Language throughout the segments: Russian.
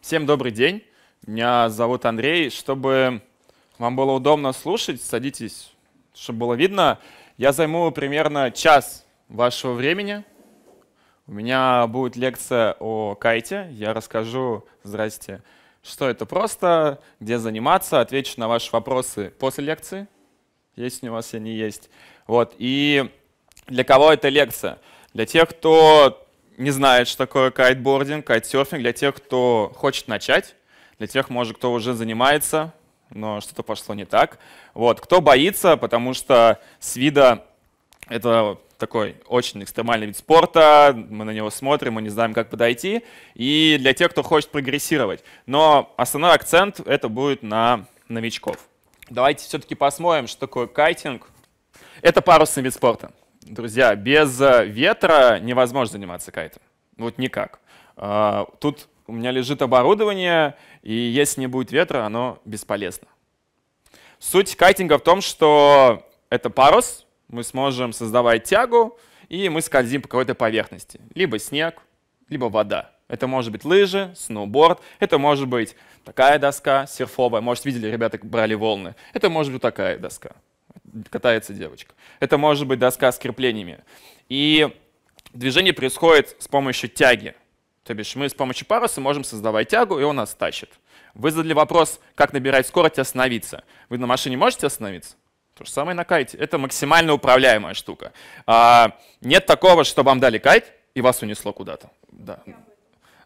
Всем добрый день. Меня зовут Андрей. Чтобы вам было удобно слушать, садитесь, чтобы было видно. Я займу примерно час вашего времени. У меня будет лекция о кайте. Я расскажу, здрасте, что это просто, где заниматься, отвечу на ваши вопросы после лекции, есть у вас, они есть. Вот. И для кого эта лекция? Для тех, кто не знает, что такое кайтбординг, кайтсерфинг, для тех, кто хочет начать, для тех, может, кто уже занимается, но что-то пошло не так. Вот. Кто боится, потому что с вида это такой очень экстремальный вид спорта, мы на него смотрим, мы не знаем, как подойти, и для тех, кто хочет прогрессировать. Но основной акцент это будет на новичков. Давайте все-таки посмотрим, что такое кайтинг. Это парусный вид спорта друзья, без э, ветра невозможно заниматься кайтом. Вот никак. А, тут у меня лежит оборудование, и если не будет ветра, оно бесполезно. Суть кайтинга в том, что это парус, мы сможем создавать тягу, и мы скользим по какой-то поверхности. Либо снег, либо вода. Это может быть лыжи, сноуборд, это может быть такая доска серфовая. Может, видели, ребята брали волны. Это может быть такая доска катается девочка. Это может быть доска с креплениями. И движение происходит с помощью тяги. То бишь мы с помощью паруса можем создавать тягу, и он нас тащит. Вы задали вопрос, как набирать скорость и остановиться. Вы на машине можете остановиться? То же самое на кайте. Это максимально управляемая штука. А, нет такого, что вам дали кайт, и вас унесло куда-то. Да.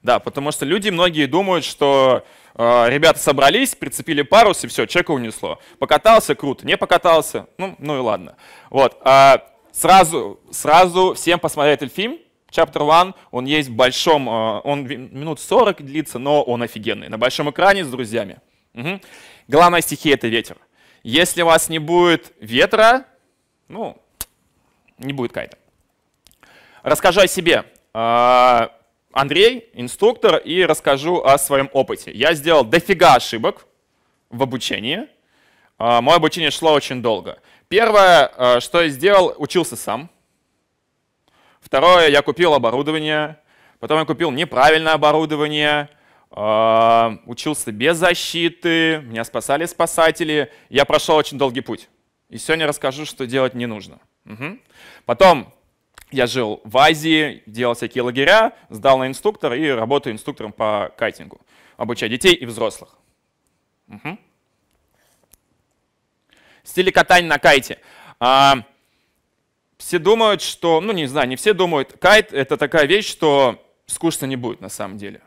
Да, потому что люди многие думают, что э, ребята собрались, прицепили парус, и все, чека унесло. Покатался, круто. Не покатался, ну, ну и ладно. Вот. Э, сразу, сразу всем посмотреть этот фильм. Chapter One, он есть в большом, э, он минут 40 длится, но он офигенный. На большом экране с друзьями. Угу. Главная стихия — это ветер. Если у вас не будет ветра, ну, не будет кайта. Расскажу о себе. А, Андрей, инструктор, и расскажу о своем опыте. Я сделал дофига ошибок в обучении. А, мое обучение шло очень долго. Первое, а, что я сделал, учился сам. Второе, я купил оборудование. Потом я купил неправильное оборудование. А, учился без защиты. Меня спасали спасатели. Я прошел очень долгий путь. И сегодня расскажу, что делать не нужно. Угу. Потом я жил в Азии, делал всякие лагеря, сдал на инструктор и работаю инструктором по кайтингу, обучая детей и взрослых. Угу. Стили катания на кайте. А, все думают, что, ну не знаю, не все думают, кайт — это такая вещь, что скучно не будет на самом деле.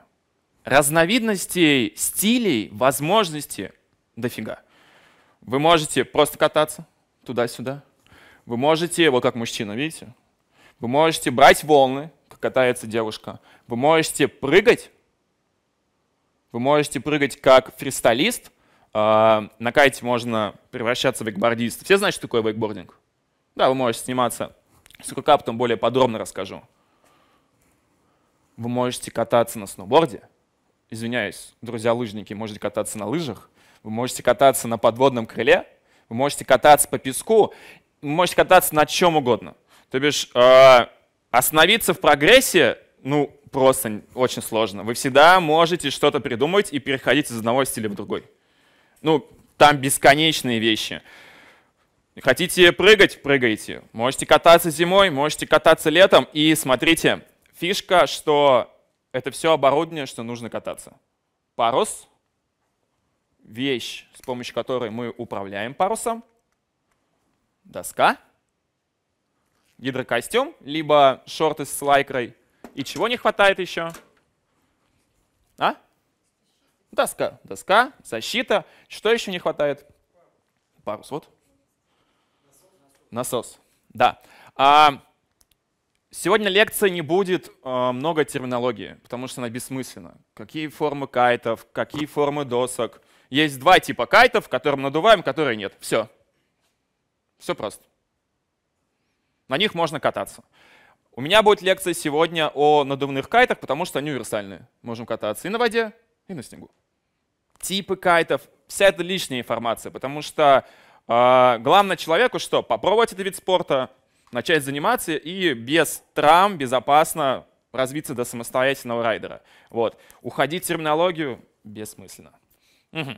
Разновидностей, стилей, возможностей дофига. Вы можете просто кататься туда-сюда. Вы можете, вот как мужчина, видите, вы можете брать волны, как катается девушка. Вы можете прыгать. Вы можете прыгать как фристайлист. А, на кайте можно превращаться в вейкбордиста. Все знают, что такое вейкбординг? Да, вы можете сниматься. С рукаптом более подробно расскажу. Вы можете кататься на сноуборде. Извиняюсь, друзья лыжники, можете кататься на лыжах. Вы можете кататься на подводном крыле. Вы можете кататься по песку. Вы можете кататься на чем угодно. То бишь э, остановиться в прогрессе, ну, просто очень сложно. Вы всегда можете что-то придумать и переходить из одного стиля в другой. Ну, там бесконечные вещи. Хотите прыгать? Прыгайте. Можете кататься зимой, можете кататься летом. И смотрите, фишка, что это все оборудование, что нужно кататься. Парус — вещь, с помощью которой мы управляем парусом. Доска — гидрокостюм, либо шорты с лайкрой. И чего не хватает еще? А? Доска. Доска, защита. Что еще не хватает? Парус, вот. Насос. Да. А, сегодня лекция не будет а, много терминологии, потому что она бессмысленна. Какие формы кайтов, какие формы досок. Есть два типа кайтов, которым надуваем, которые нет. Все. Все просто. На них можно кататься. У меня будет лекция сегодня о надувных кайтах, потому что они универсальные. Можем кататься и на воде, и на снегу. Типы кайтов. Вся эта лишняя информация, потому что э, главное человеку что? Попробовать этот вид спорта, начать заниматься и без травм безопасно развиться до самостоятельного райдера. Вот. Уходить в терминологию бессмысленно. Угу.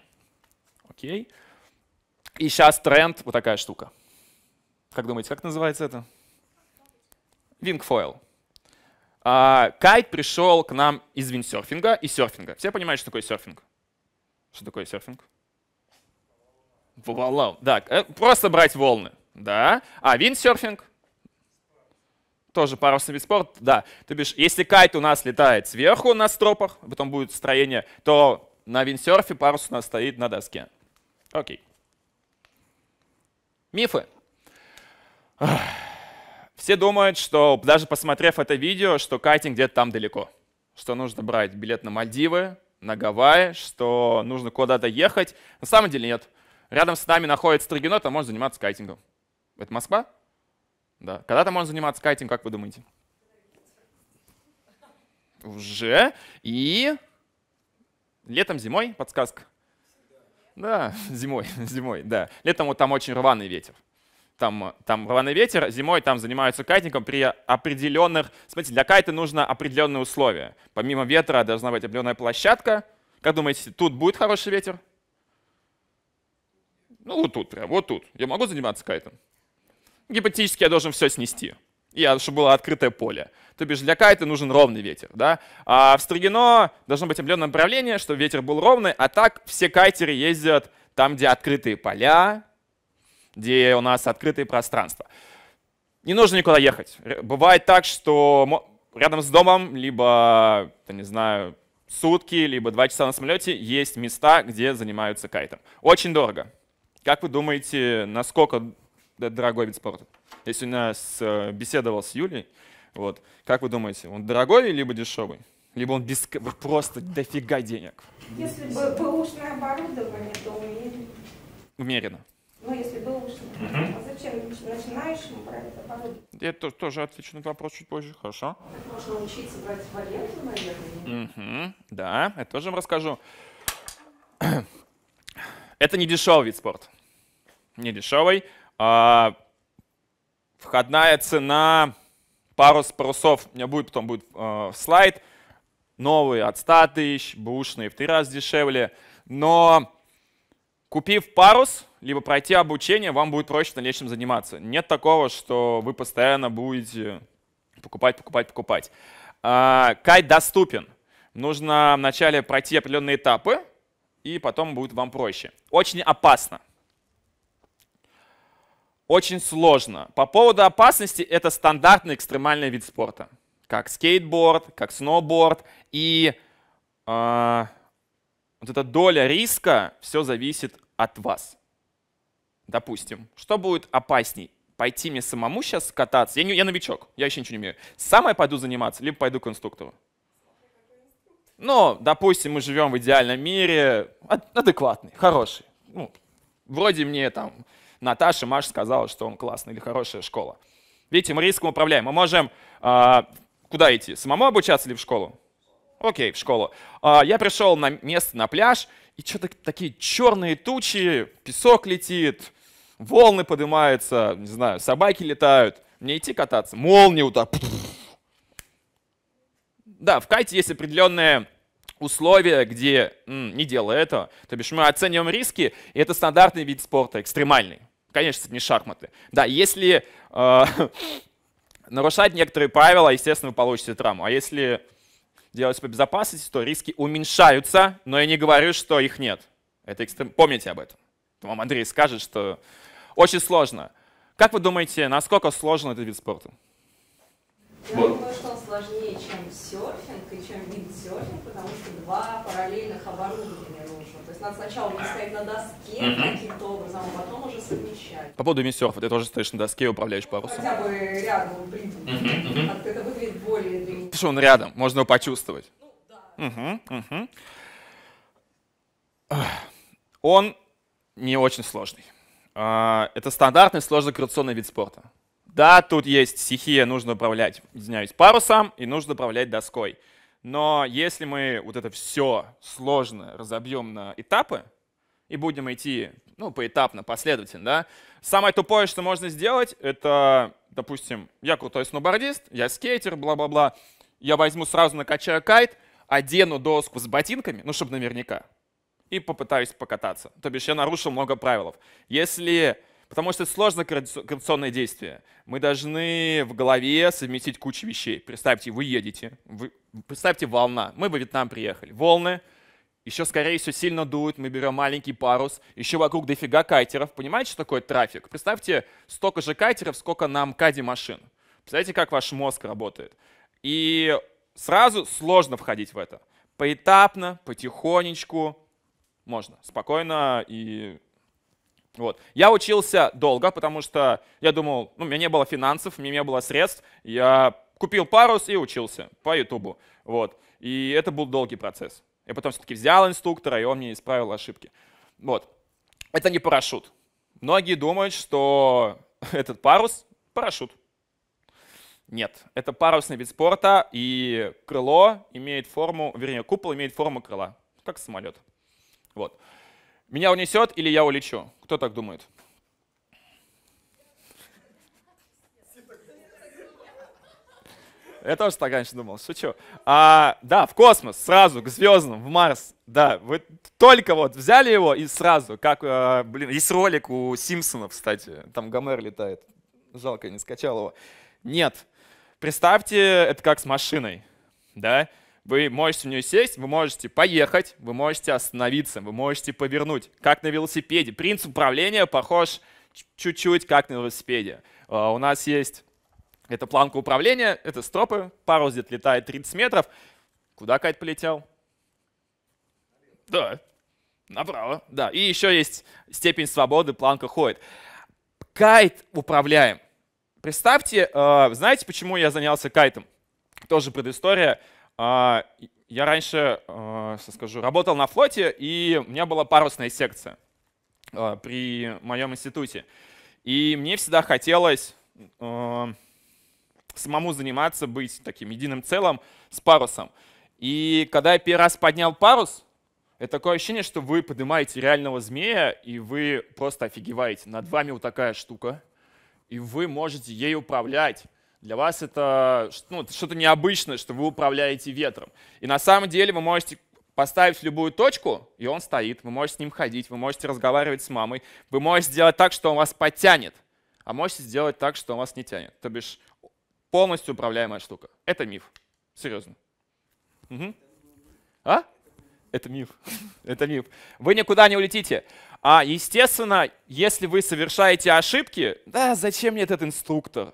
Окей. И сейчас тренд, вот такая штука. Как думаете, как называется это? Wingfoil. А, кайт пришел к нам из виндсерфинга и серфинга. Все понимают, что такое серфинг? Что такое серфинг? Волна. Да, э, просто брать волны. Да. А виндсерфинг? Тоже парусный вид спорта, да. То бишь, если кайт у нас летает сверху на стропах, потом будет строение, то на виндсерфе парус у нас стоит на доске. Окей. Мифы. Все думают, что даже посмотрев это видео, что кайтинг где-то там далеко, что нужно брать билет на Мальдивы, на Гавайи, что нужно куда-то ехать. На самом деле нет. Рядом с нами находится Строгино, там можно заниматься кайтингом. Это Москва? Да. Когда там можно заниматься кайтингом, как вы думаете? Уже. И летом, зимой, подсказка. Да, зимой, зимой, да. Летом вот там очень рваный ветер там, там рваный ветер, зимой там занимаются кайтингом при определенных... Смотрите, для кайта нужно определенные условия. Помимо ветра должна быть определенная площадка. Как думаете, тут будет хороший ветер? Ну, вот тут прям, вот тут. Я могу заниматься кайтом? Гипотетически я должен все снести. И чтобы было открытое поле. То бишь для кайта нужен ровный ветер. Да? А в Строгино должно быть определенное направление, чтобы ветер был ровный, а так все кайтеры ездят там, где открытые поля, где у нас открытые пространства. Не нужно никуда ехать. Бывает так, что рядом с домом, либо, не знаю, сутки, либо два часа на самолете есть места, где занимаются кайтом. Очень дорого. Как вы думаете, насколько дорогой вид спорта? Я сегодня с, э, беседовал с Юлей. Вот. Как вы думаете, он дорогой либо дешевый? Либо он без, просто дофига денег? Если бы бэушное оборудование, то умеренно. Умеренно. Ну, если был лучше. Угу. А зачем начинающему брать это оборудование? Я тоже отвечу на вопрос чуть позже, хорошо. Так можно учиться брать в аренду, наверное? Угу. Да, это тоже вам расскажу. Это не дешевый вид спорта. Не дешевый. А, входная цена пару парусов у меня будет, потом будет э, слайд. Новые от 100 тысяч, бушные в три раза дешевле. Но Купив парус, либо пройти обучение, вам будет проще в дальнейшем заниматься. Нет такого, что вы постоянно будете покупать, покупать, покупать. А, кайт доступен. Нужно вначале пройти определенные этапы, и потом будет вам проще. Очень опасно. Очень сложно. По поводу опасности, это стандартный экстремальный вид спорта. Как скейтборд, как сноуборд. И а, вот эта доля риска, все зависит от вас. Допустим, что будет опасней? Пойти мне самому сейчас кататься? Я, не, я новичок, я еще ничего не умею. Сам я пойду заниматься, либо пойду к инструктору. Ну, допустим, мы живем в идеальном мире, адекватный, хороший. Ну, вроде мне там Наташа, Маша сказала, что он классный или хорошая школа. Видите, мы риском управляем. Мы можем э, куда идти? Самому обучаться или в школу? окей, в школу. А Я пришел на место, на пляж, и что-то такие черные тучи, песок летит, волны поднимаются, не знаю, собаки летают. Мне идти кататься? Молния вот так. Да, в кайте есть определенные условия, где м, не делай этого. То бишь мы оцениваем риски, и это стандартный вид спорта, экстремальный. Конечно, это не шахматы. Да, если э, нарушать некоторые правила, естественно, вы получите травму. А если делать по безопасности, то риски уменьшаются, но я не говорю, что их нет. Это экстрем... Помните об этом. Вам Андрей скажет, что очень сложно. Как вы думаете, насколько сложен этот вид спорта? Я вот. думаю, что он сложнее, чем серфинг и чем вид серфинг, потому что два параллельных оборудования нужно. То есть надо сначала не на доске угу. каким-то образом, а потом уже совмещать. По поводу виндсерфа, ты тоже стоишь на доске и управляешь ну, парусом. Хотя бы рядом бритом. Угу, угу. Это выглядит более длинно. Потому что он рядом, можно его почувствовать. Ну, да. Угу, угу. Он не очень сложный. А, это стандартный сложный коррекционный вид спорта. Да, тут есть стихия, нужно управлять, извиняюсь, парусом и нужно управлять доской. Но если мы вот это все сложно разобьем на этапы и будем идти ну, поэтапно, последовательно, да, самое тупое, что можно сделать, это, допустим, я крутой сноубордист, я скейтер, бла-бла-бла, я возьму сразу накачаю кайт, одену доску с ботинками, ну, чтобы наверняка, и попытаюсь покататься. То бишь я нарушил много правил. Если Потому что это сложно координационное действие. Мы должны в голове совместить кучу вещей. Представьте, вы едете, вы, представьте волна. Мы во Вьетнам приехали. Волны, еще, скорее всего, сильно дуют. мы берем маленький парус, еще вокруг дофига кайтеров. Понимаете, что такое трафик? Представьте, столько же кайтеров, сколько на МКАДе машин. Представляете, как ваш мозг работает? И сразу сложно входить в это. Поэтапно, потихонечку, можно спокойно и вот. Я учился долго, потому что я думал, ну, у меня не было финансов, у меня не было средств. Я купил парус и учился по Ютубу. Вот. И это был долгий процесс. Я потом все-таки взял инструктора, и он мне исправил ошибки. Вот. Это не парашют. Многие думают, что этот парус — парашют. Нет, это парусный вид спорта, и крыло имеет форму, вернее, купол имеет форму крыла, как самолет. Вот. Меня унесет или я улечу? Кто так думает? Я тоже так раньше думал, шучу. А, да, в космос, сразу, к звездам, в Марс. Да, вы только вот взяли его и сразу, как, э, блин, есть ролик у Симпсонов, кстати, там Гомер летает. Жалко, я не скачал его. Нет. Представьте, это как с машиной, да? Вы можете в нее сесть, вы можете поехать, вы можете остановиться, вы можете повернуть, как на велосипеде. Принцип управления похож чуть-чуть как на велосипеде. А, у нас есть эта планка управления, это стропы, парус где-то летает 30 метров. Куда кайт полетел? Да, направо, да. И еще есть степень свободы, планка ходит. Кайт управляем. Представьте, а, знаете, почему я занялся кайтом? Тоже предыстория. А, я раньше, э, скажу, работал на флоте, и у меня была парусная секция э, при моем институте. И мне всегда хотелось э, самому заниматься, быть таким единым целым с парусом. И когда я первый раз поднял парус, это такое ощущение, что вы поднимаете реального змея, и вы просто офигеваете. Над вами вот такая штука, и вы можете ей управлять. Для вас это ну, что-то необычное, что вы управляете ветром. И на самом деле вы можете поставить любую точку, и он стоит. Вы можете с ним ходить, вы можете разговаривать с мамой. Вы можете сделать так, что он вас потянет, а можете сделать так, что он вас не тянет. То бишь полностью управляемая штука. Это миф. Серьезно. Угу. А? Это миф. Это миф. Вы никуда не улетите. А, естественно, если вы совершаете ошибки, да, зачем мне этот инструктор?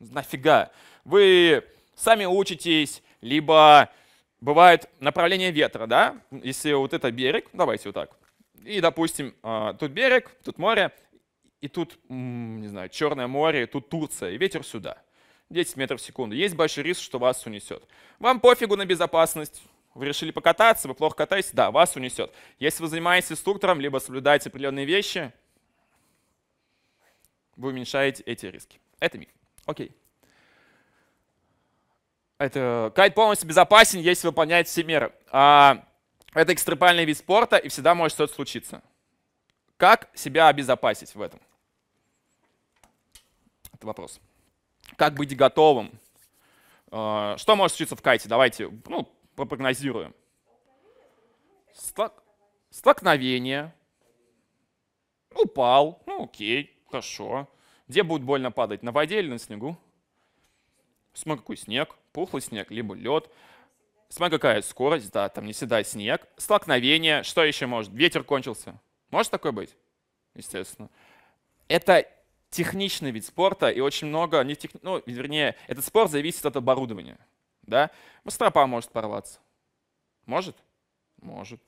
нафига? Вы сами учитесь, либо бывает направление ветра, да? Если вот это берег, давайте вот так. И, допустим, а, тут берег, тут море, и тут, не знаю, Черное море, тут Турция, и ветер сюда. 10 метров в секунду. Есть большой риск, что вас унесет. Вам пофигу на безопасность. Вы решили покататься, вы плохо катаетесь, да, вас унесет. Если вы занимаетесь инструктором, либо соблюдаете определенные вещи, вы уменьшаете эти риски. Это миф. Окей. Это, кайт полностью безопасен, если выполняет все меры. А, это экстремальный вид спорта, и всегда может что-то случиться. Как себя обезопасить в этом? Это вопрос. Как быть готовым? А, что может случиться в кайте? Давайте ну, попрогнозируем. Сток... Столкновение. Упал. Ну, окей, хорошо. Где будет больно падать, на воде или на снегу? Смотри, какой снег, пухлый снег, либо лед. Смотри, какая скорость, да, там не всегда снег. Столкновение, что еще может? Ветер кончился. Может такое быть? Естественно. Это техничный вид спорта, и очень много, не тех... ну, вернее, этот спорт зависит от оборудования. Да? Стропа может порваться. Может? Может.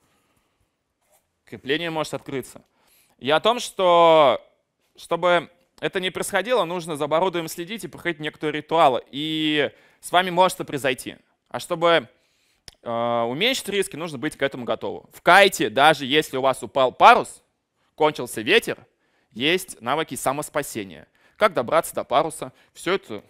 Крепление может открыться. Я о том, что чтобы это не происходило, нужно за оборудованием следить и проходить некоторые ритуалы. И с вами может это произойти. А чтобы э, уменьшить риски, нужно быть к этому готовым. В кайте, даже если у вас упал парус, кончился ветер, есть навыки самоспасения. Как добраться до паруса? Все это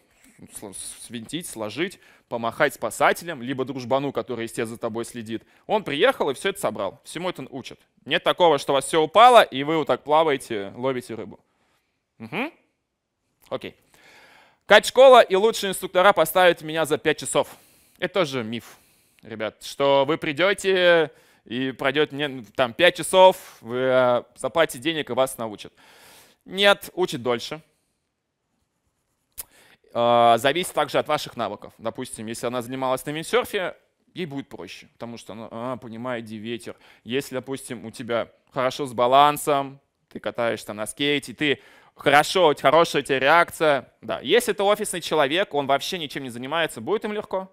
свинтить, сложить, помахать спасателям, либо дружбану, который, естественно, за тобой следит. Он приехал и все это собрал. Всему это учат. Нет такого, что у вас все упало, и вы вот так плаваете, ловите рыбу. Угу. Окей. Кать школа и лучшие инструктора поставят меня за 5 часов. Это тоже миф, ребят, что вы придете и пройдет не, там 5 часов, вы э, заплатите денег и вас научат. Нет, учат дольше. А, зависит также от ваших навыков. Допустим, если она занималась на виндсерфе, ей будет проще, потому что она а, понимает, где ветер. Если, допустим, у тебя хорошо с балансом, ты катаешься на скейте, ты хорошо, хорошая у реакция. Да, если ты офисный человек, он вообще ничем не занимается, будет им легко?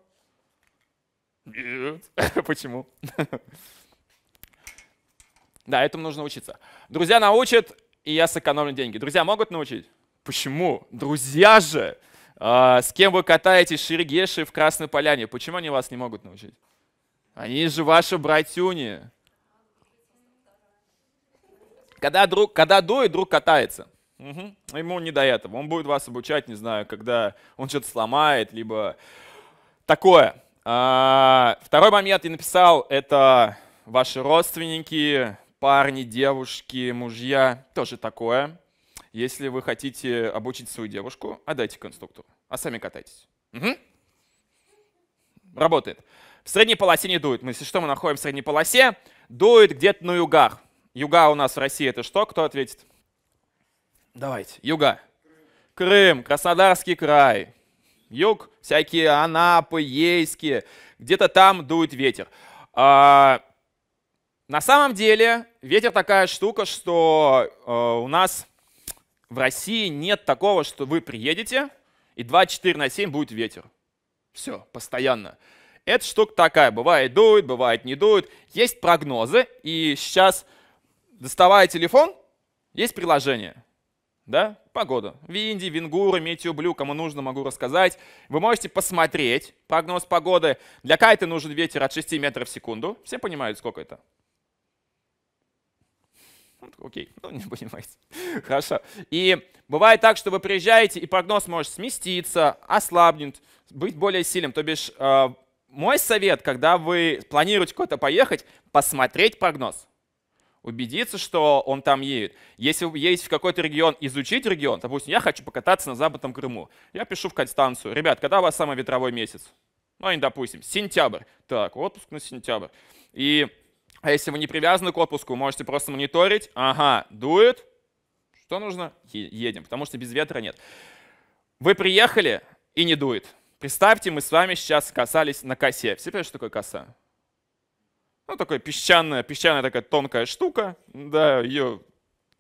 Нет. Почему? да, этому нужно учиться. Друзья научат, и я сэкономлю деньги. Друзья могут научить? Почему? Друзья же! А, с кем вы катаетесь, Ширигеши, в Красной Поляне? Почему они вас не могут научить? Они же ваши братюни. Когда, друг, когда дует, друг катается. Угу. Ему не до этого. Он будет вас обучать, не знаю, когда он что-то сломает, либо такое. А, второй момент я написал, это ваши родственники, парни, девушки, мужья, тоже такое. Если вы хотите обучить свою девушку, отдайте а конструктору, а сами катайтесь. Угу. Работает. В средней полосе не дует. Мы, если что, мы находим в средней полосе. Дует где-то на югах. Юга у нас в России это что? Кто ответит? Давайте. Юга. Крым, Краснодарский край. Юг, всякие Анапы, Ейские. Где-то там дует ветер. А, на самом деле ветер такая штука, что а, у нас в России нет такого, что вы приедете, и 24 на 7 будет ветер. Все, постоянно. Эта штука такая, бывает дует, бывает не дует. Есть прогнозы, и сейчас, доставая телефон, есть приложение – да, погода. Винди, Вингура, Метеоблю, кому нужно, могу рассказать. Вы можете посмотреть прогноз погоды. Для кайта нужен ветер от 6 метров в секунду. Все понимают, сколько это? Окей, ну не понимаете. Хорошо. И бывает так, что вы приезжаете, и прогноз может сместиться, ослабнет, быть более сильным. То бишь, э, мой совет, когда вы планируете куда-то поехать, посмотреть прогноз убедиться, что он там едет. Если вы едете в какой-то регион, изучить регион, допустим, я хочу покататься на Западном Крыму, я пишу в констанцию, ребят, когда у вас самый ветровой месяц? Ну, они, допустим, сентябрь. Так, отпуск на сентябрь. И а если вы не привязаны к отпуску, можете просто мониторить. Ага, дует. Что нужно? едем, потому что без ветра нет. Вы приехали и не дует. Представьте, мы с вами сейчас касались на косе. Все понимают, что такое коса? ну, такая песчаная, песчаная такая тонкая штука, да, ее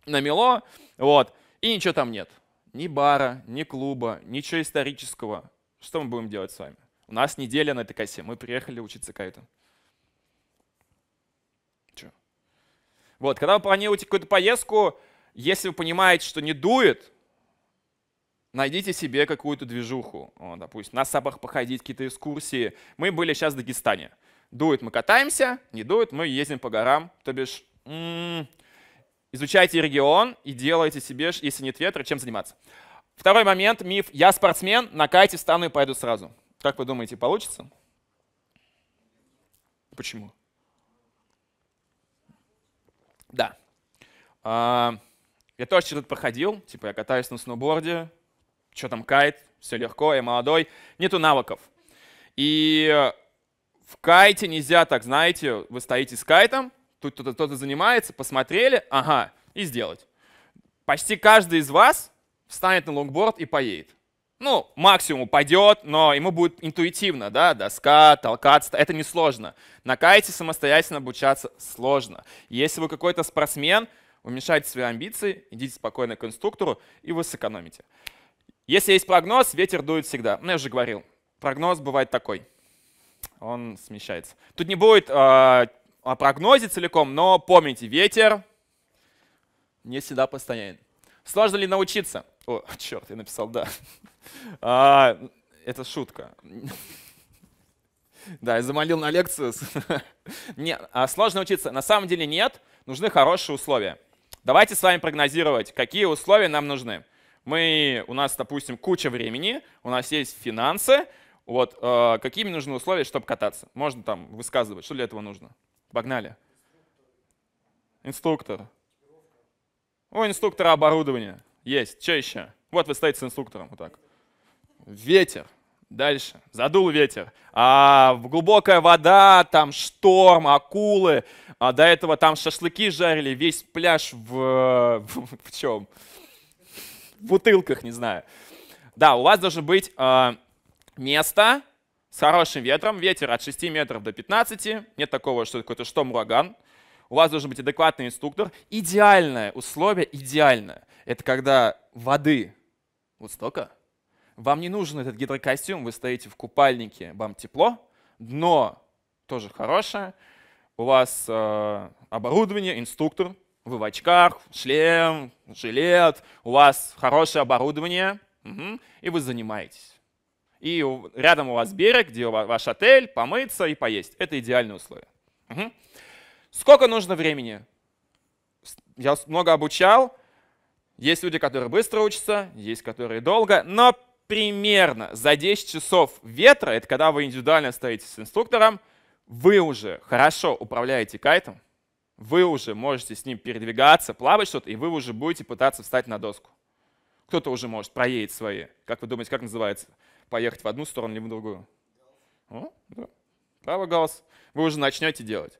намело, вот, и ничего там нет. Ни бара, ни клуба, ничего исторического. Что мы будем делать с вами? У нас неделя на этой кассе, мы приехали учиться кайту. Че? Вот, когда вы планируете какую-то поездку, если вы понимаете, что не дует, Найдите себе какую-то движуху. О, допустим, на сабах походить, какие-то экскурсии. Мы были сейчас в Дагестане. Дует мы катаемся, не дует мы ездим по горам. То бишь, м м-м, -м, изучайте регион и делайте себе, если нет ветра, чем заниматься. Второй момент, миф. Я спортсмен, на кайте встану и пойду сразу. Как вы думаете, получится? Почему? Да. А, я тоже что-то проходил, типа я катаюсь на сноуборде, что там кайт, все легко, я молодой, нету навыков. И в кайте нельзя так, знаете, вы стоите с кайтом, тут кто-то кто занимается, посмотрели, ага, и сделать. Почти каждый из вас встанет на лонгборд и поедет. Ну, максимум упадет, но ему будет интуитивно, да, доска, толкаться, это несложно. На кайте самостоятельно обучаться сложно. Если вы какой-то спортсмен, уменьшайте свои амбиции, идите спокойно к инструктору, и вы сэкономите. Если есть прогноз, ветер дует всегда. Ну, я же говорил, прогноз бывает такой – он смещается. Тут не будет э, о прогнозе целиком, но помните, ветер не всегда постоянен. Сложно ли научиться? О, черт, я написал «да». А, это шутка. Да, я замолил на лекцию. Нет, а сложно учиться. На самом деле нет, нужны хорошие условия. Давайте с вами прогнозировать, какие условия нам нужны. Мы, у нас, допустим, куча времени, у нас есть финансы, вот э, а, какими нужны условия, чтобы кататься? Можно там высказывать, что для этого нужно? Погнали. Инструктор. У инструктора оборудование есть. Что еще? Вот вы стоите с инструктором вот так. Ветер. Дальше. Задул ветер. А, глубокая вода, там шторм, акулы. А до этого там шашлыки жарили, весь пляж в... В, в чем? В бутылках, не знаю. Да, у вас должен быть... А, место с хорошим ветром, ветер от 6 метров до 15, нет такого, что какой-то шторм, ураган. У вас должен быть адекватный инструктор. Идеальное условие, идеальное, это когда воды вот столько. Вам не нужен этот гидрокостюм, вы стоите в купальнике, вам тепло, дно тоже хорошее. У вас э, оборудование, инструктор, вы в очках, шлем, жилет, у вас хорошее оборудование, угу, и вы занимаетесь и рядом у вас берег, где у вас, ваш отель, помыться и поесть. Это идеальные условия. Угу. Сколько нужно времени? Я много обучал. Есть люди, которые быстро учатся, есть, которые долго. Но примерно за 10 часов ветра, это когда вы индивидуально стоите с инструктором, вы уже хорошо управляете кайтом, вы уже можете с ним передвигаться, плавать что-то, и вы уже будете пытаться встать на доску. Кто-то уже может проедет свои, как вы думаете, как называется? поехать в одну сторону, либо в другую? О, да. Право, голос. Вы уже начнете делать.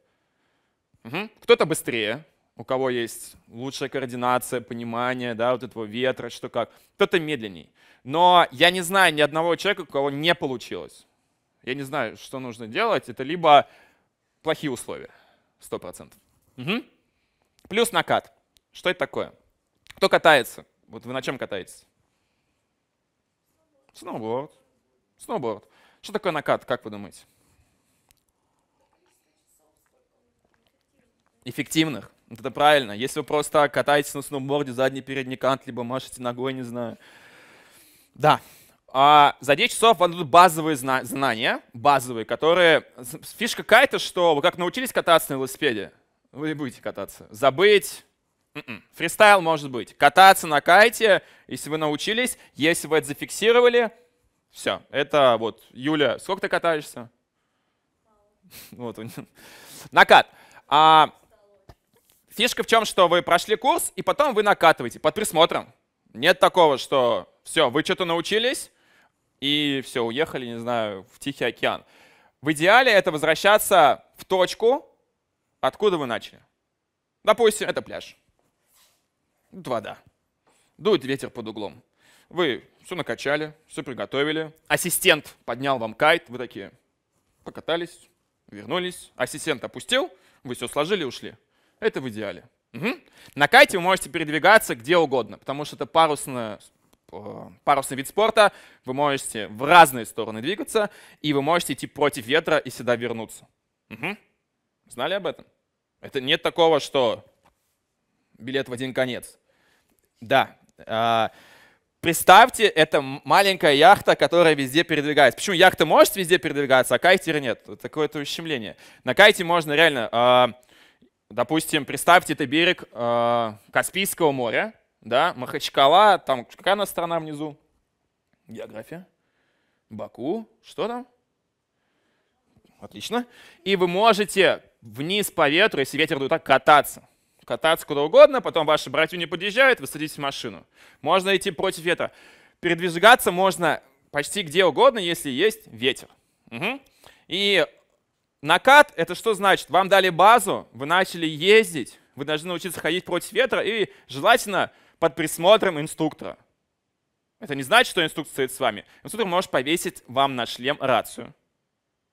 Угу. Кто-то быстрее, у кого есть лучшая координация, понимание, да, вот этого ветра, что как. Кто-то медленней. Но я не знаю ни одного человека, у кого не получилось. Я не знаю, что нужно делать. Это либо плохие условия, 100%. Угу. Плюс накат. Что это такое? Кто катается? Вот вы на чем катаетесь? Сноуборд. Сноуборд. Что такое накат, как вы думаете? Эффективных. это правильно. Если вы просто катаетесь на сноуборде, задний передний кант, либо машете ногой, не знаю. Да. А за 10 часов вам дадут базовые зна знания, базовые, которые... Фишка какая-то, что вы как научились кататься на велосипеде, вы и будете кататься. Забыть, М-м. Фристайл может быть. Кататься на кайте, если вы научились, если вы это зафиксировали, все. Это вот, Юля, сколько ты катаешься? Вот он. Накат. А, фишка в чем, что вы прошли курс, и потом вы накатываете под присмотром. Нет такого, что все, вы что-то научились, и все, уехали, не знаю, в Тихий океан. В идеале это возвращаться в точку, откуда вы начали. Допустим, это пляж. Тут вода. Дует ветер под углом. Вы все накачали, все приготовили. Ассистент поднял вам кайт. Вы такие покатались, вернулись. Ассистент опустил, вы все сложили ушли. Это в идеале. Угу. На кайте вы можете передвигаться где угодно, потому что это парусная э, парусный вид спорта, вы можете в разные стороны двигаться, и вы можете идти против ветра и сюда вернуться. Угу. Знали об этом? Это нет такого, что билет в один конец. Да. А, представьте, это маленькая яхта, которая везде передвигается. Почему яхта может везде передвигаться, а кайтер нет? Такое-то ущемление. На кайте можно реально, а, допустим, представьте, это берег а, Каспийского моря, да, Махачкала, там какая у страна внизу? География. Баку, что там? Отлично. И вы можете вниз по ветру, если ветер дует так, кататься кататься куда угодно, потом ваши братья не подъезжают, вы садитесь в машину. Можно идти против ветра. Передвигаться можно почти где угодно, если есть ветер. Угу. И накат — это что значит? Вам дали базу, вы начали ездить, вы должны научиться ходить против ветра и желательно под присмотром инструктора. Это не значит, что инструктор стоит с вами. Инструктор может повесить вам на шлем рацию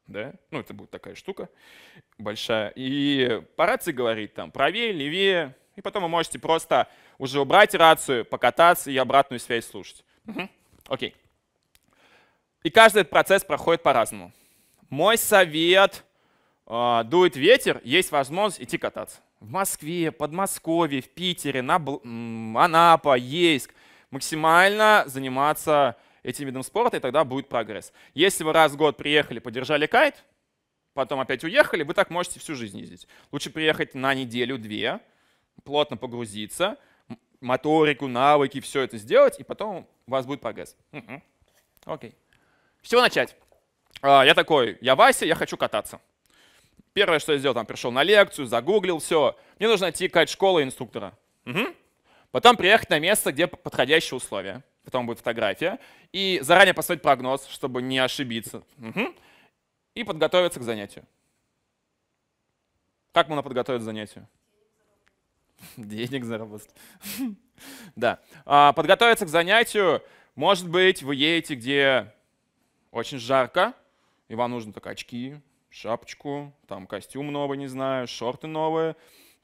да, ну это будет такая штука большая, и по рации говорит там правее, левее, и потом вы можете просто уже убрать рацию, покататься и обратную связь слушать. Угу. Окей. И каждый этот процесс проходит по-разному. Мой совет э, – дует ветер, есть возможность идти кататься. В Москве, Подмосковье, в Питере, на Анапа, Ейск. Максимально заниматься этим видом спорта, и тогда будет прогресс. Если вы раз в год приехали, подержали кайт, потом опять уехали, вы так можете всю жизнь ездить. Лучше приехать на неделю-две, плотно погрузиться, моторику, навыки, все это сделать, и потом у вас будет прогресс. Окей. Okay. С чего начать? А, я такой, я Вася, я хочу кататься. Первое, что я сделал, там пришел на лекцию, загуглил, все. Мне нужно найти кайт-школы инструктора. Угу. Потом приехать на место, где подходящие условия потом будет фотография, и заранее поставить прогноз, чтобы не ошибиться, угу. и подготовиться к занятию. Как можно подготовить к занятию? Денег заработать. Да. А, подготовиться к занятию, может быть, вы едете, где очень жарко, и вам нужны только очки, шапочку, там костюм новый, не знаю, шорты новые,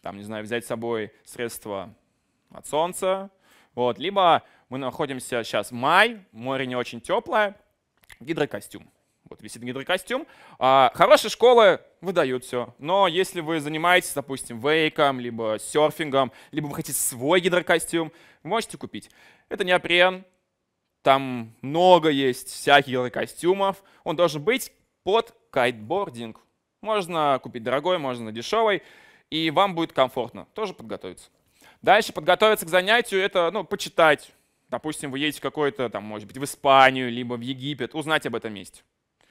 там, не знаю, взять с собой средства от солнца, вот, либо мы находимся сейчас май, море не очень теплое, гидрокостюм. Вот висит гидрокостюм. А, хорошие школы выдают все. Но если вы занимаетесь, допустим, вейком, либо серфингом, либо вы хотите свой гидрокостюм, можете купить. Это неопрен, там много есть всяких гидрокостюмов. Он должен быть под кайтбординг. Можно купить дорогой, можно дешевый, и вам будет комфортно. Тоже подготовиться. Дальше подготовиться к занятию — это ну, почитать, Допустим, вы едете в какое-то, там, может быть, в Испанию, либо в Египет, узнать об этом месте.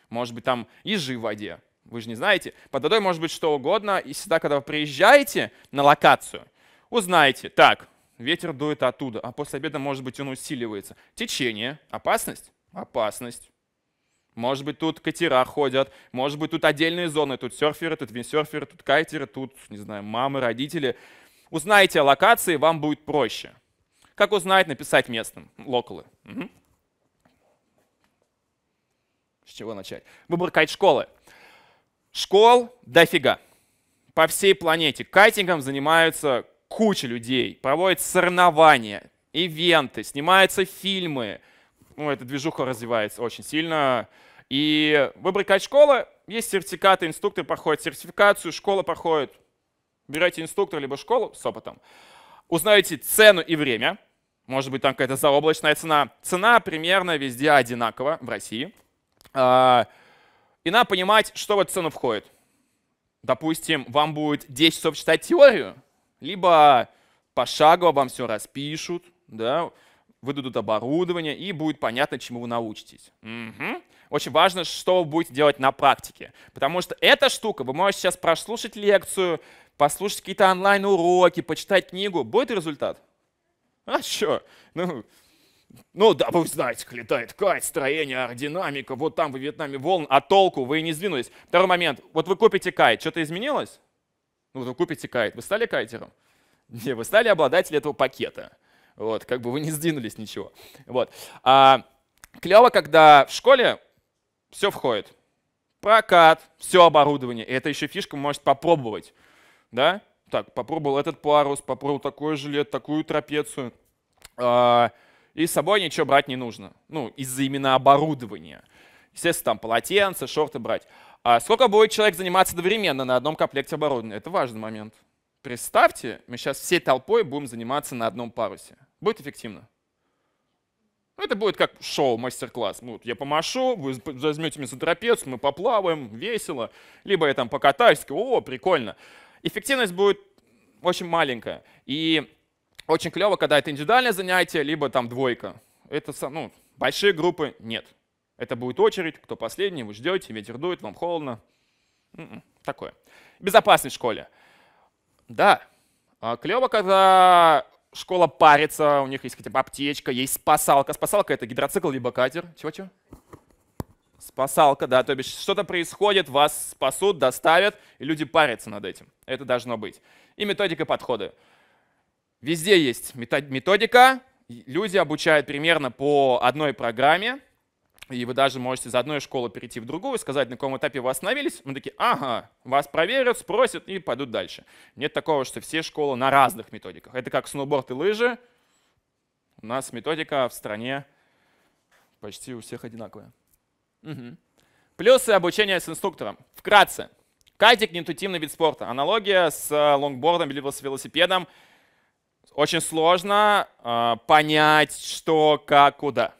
Может быть, там ежи в воде, вы же не знаете. Под водой может быть что угодно, и всегда, когда вы приезжаете на локацию, узнаете, так, ветер дует оттуда, а после обеда, может быть, он усиливается. Течение, опасность, опасность. Может быть, тут катера ходят, может быть, тут отдельные зоны, тут серферы, тут винсерферы, тут кайтеры, тут, не знаю, мамы, родители. Узнаете о локации, вам будет проще. Как узнать, написать местным, локалы. Угу. С чего начать? Выбор кайт-школы. Школ дофига. По всей планете кайтингом занимаются куча людей, проводят соревнования, ивенты, снимаются фильмы. Ну, эта движуха развивается очень сильно. И выбор кайт-школы, есть сертификаты, инструкторы проходят сертификацию, школа проходит. Берете инструктора либо школу с опытом узнаете цену и время. Может быть, там какая-то заоблачная цена. Цена примерно везде одинакова в России. А, и надо понимать, что в эту цену входит. Допустим, вам будет 10 часов читать теорию, либо пошагово вам все распишут, да, выдадут оборудование, и будет понятно, чему вы научитесь. Угу. Очень важно, что вы будете делать на практике, потому что эта штука, вы можете сейчас прослушать лекцию, послушать какие-то онлайн-уроки, почитать книгу, будет результат? А что? Ну, ну да, вы знаете, летает кайт, строение, аэродинамика, вот там в Вьетнаме волн, а толку вы и не сдвинулись. Второй момент. Вот вы купите кайт, что-то изменилось? Ну, вот вы купите кайт, вы стали кайтером? Не, вы стали обладателем этого пакета. Вот, как бы вы не сдвинулись ничего. Вот. А, клево, когда в школе все входит. Прокат, все оборудование. И это еще фишка, может попробовать да? Так, попробовал этот парус, попробовал такой жилет, такую трапецию. А, и с собой ничего брать не нужно. Ну, из-за именно оборудования. Естественно, там полотенце, шорты брать. А сколько будет человек заниматься одновременно на одном комплекте оборудования? Это важный момент. Представьте, мы сейчас всей толпой будем заниматься на одном парусе. Будет эффективно? Ну, это будет как шоу, мастер-класс. Ну, вот я помашу, вы возьмете меня за трапец, мы поплаваем, весело. Либо я там покатаюсь, о, прикольно эффективность будет очень маленькая. И очень клево, когда это индивидуальное занятие, либо там двойка. Это ну, большие группы нет. Это будет очередь, кто последний, вы ждете, ветер дует, вам холодно. М-м, такое. Безопасность в школе. Да, а, клево, когда школа парится, у них есть хотя бы аптечка, есть спасалка. Спасалка — это гидроцикл либо катер. Чего-чего? спасалка, да, то бишь что-то происходит, вас спасут, доставят, и люди парятся над этим. Это должно быть. И методика подхода. Везде есть методика, люди обучают примерно по одной программе, и вы даже можете за одной школы перейти в другую, сказать, на каком этапе вы остановились. Мы такие, ага, вас проверят, спросят и пойдут дальше. Нет такого, что все школы на разных методиках. Это как сноуборд и лыжи. У нас методика в стране почти у всех одинаковая. Угу. Плюсы обучения с инструктором. Вкратце. Кайтик – неинтуитивный вид спорта. Аналогия с э, лонгбордом либо с велосипедом. Очень сложно э, понять, что, как, куда.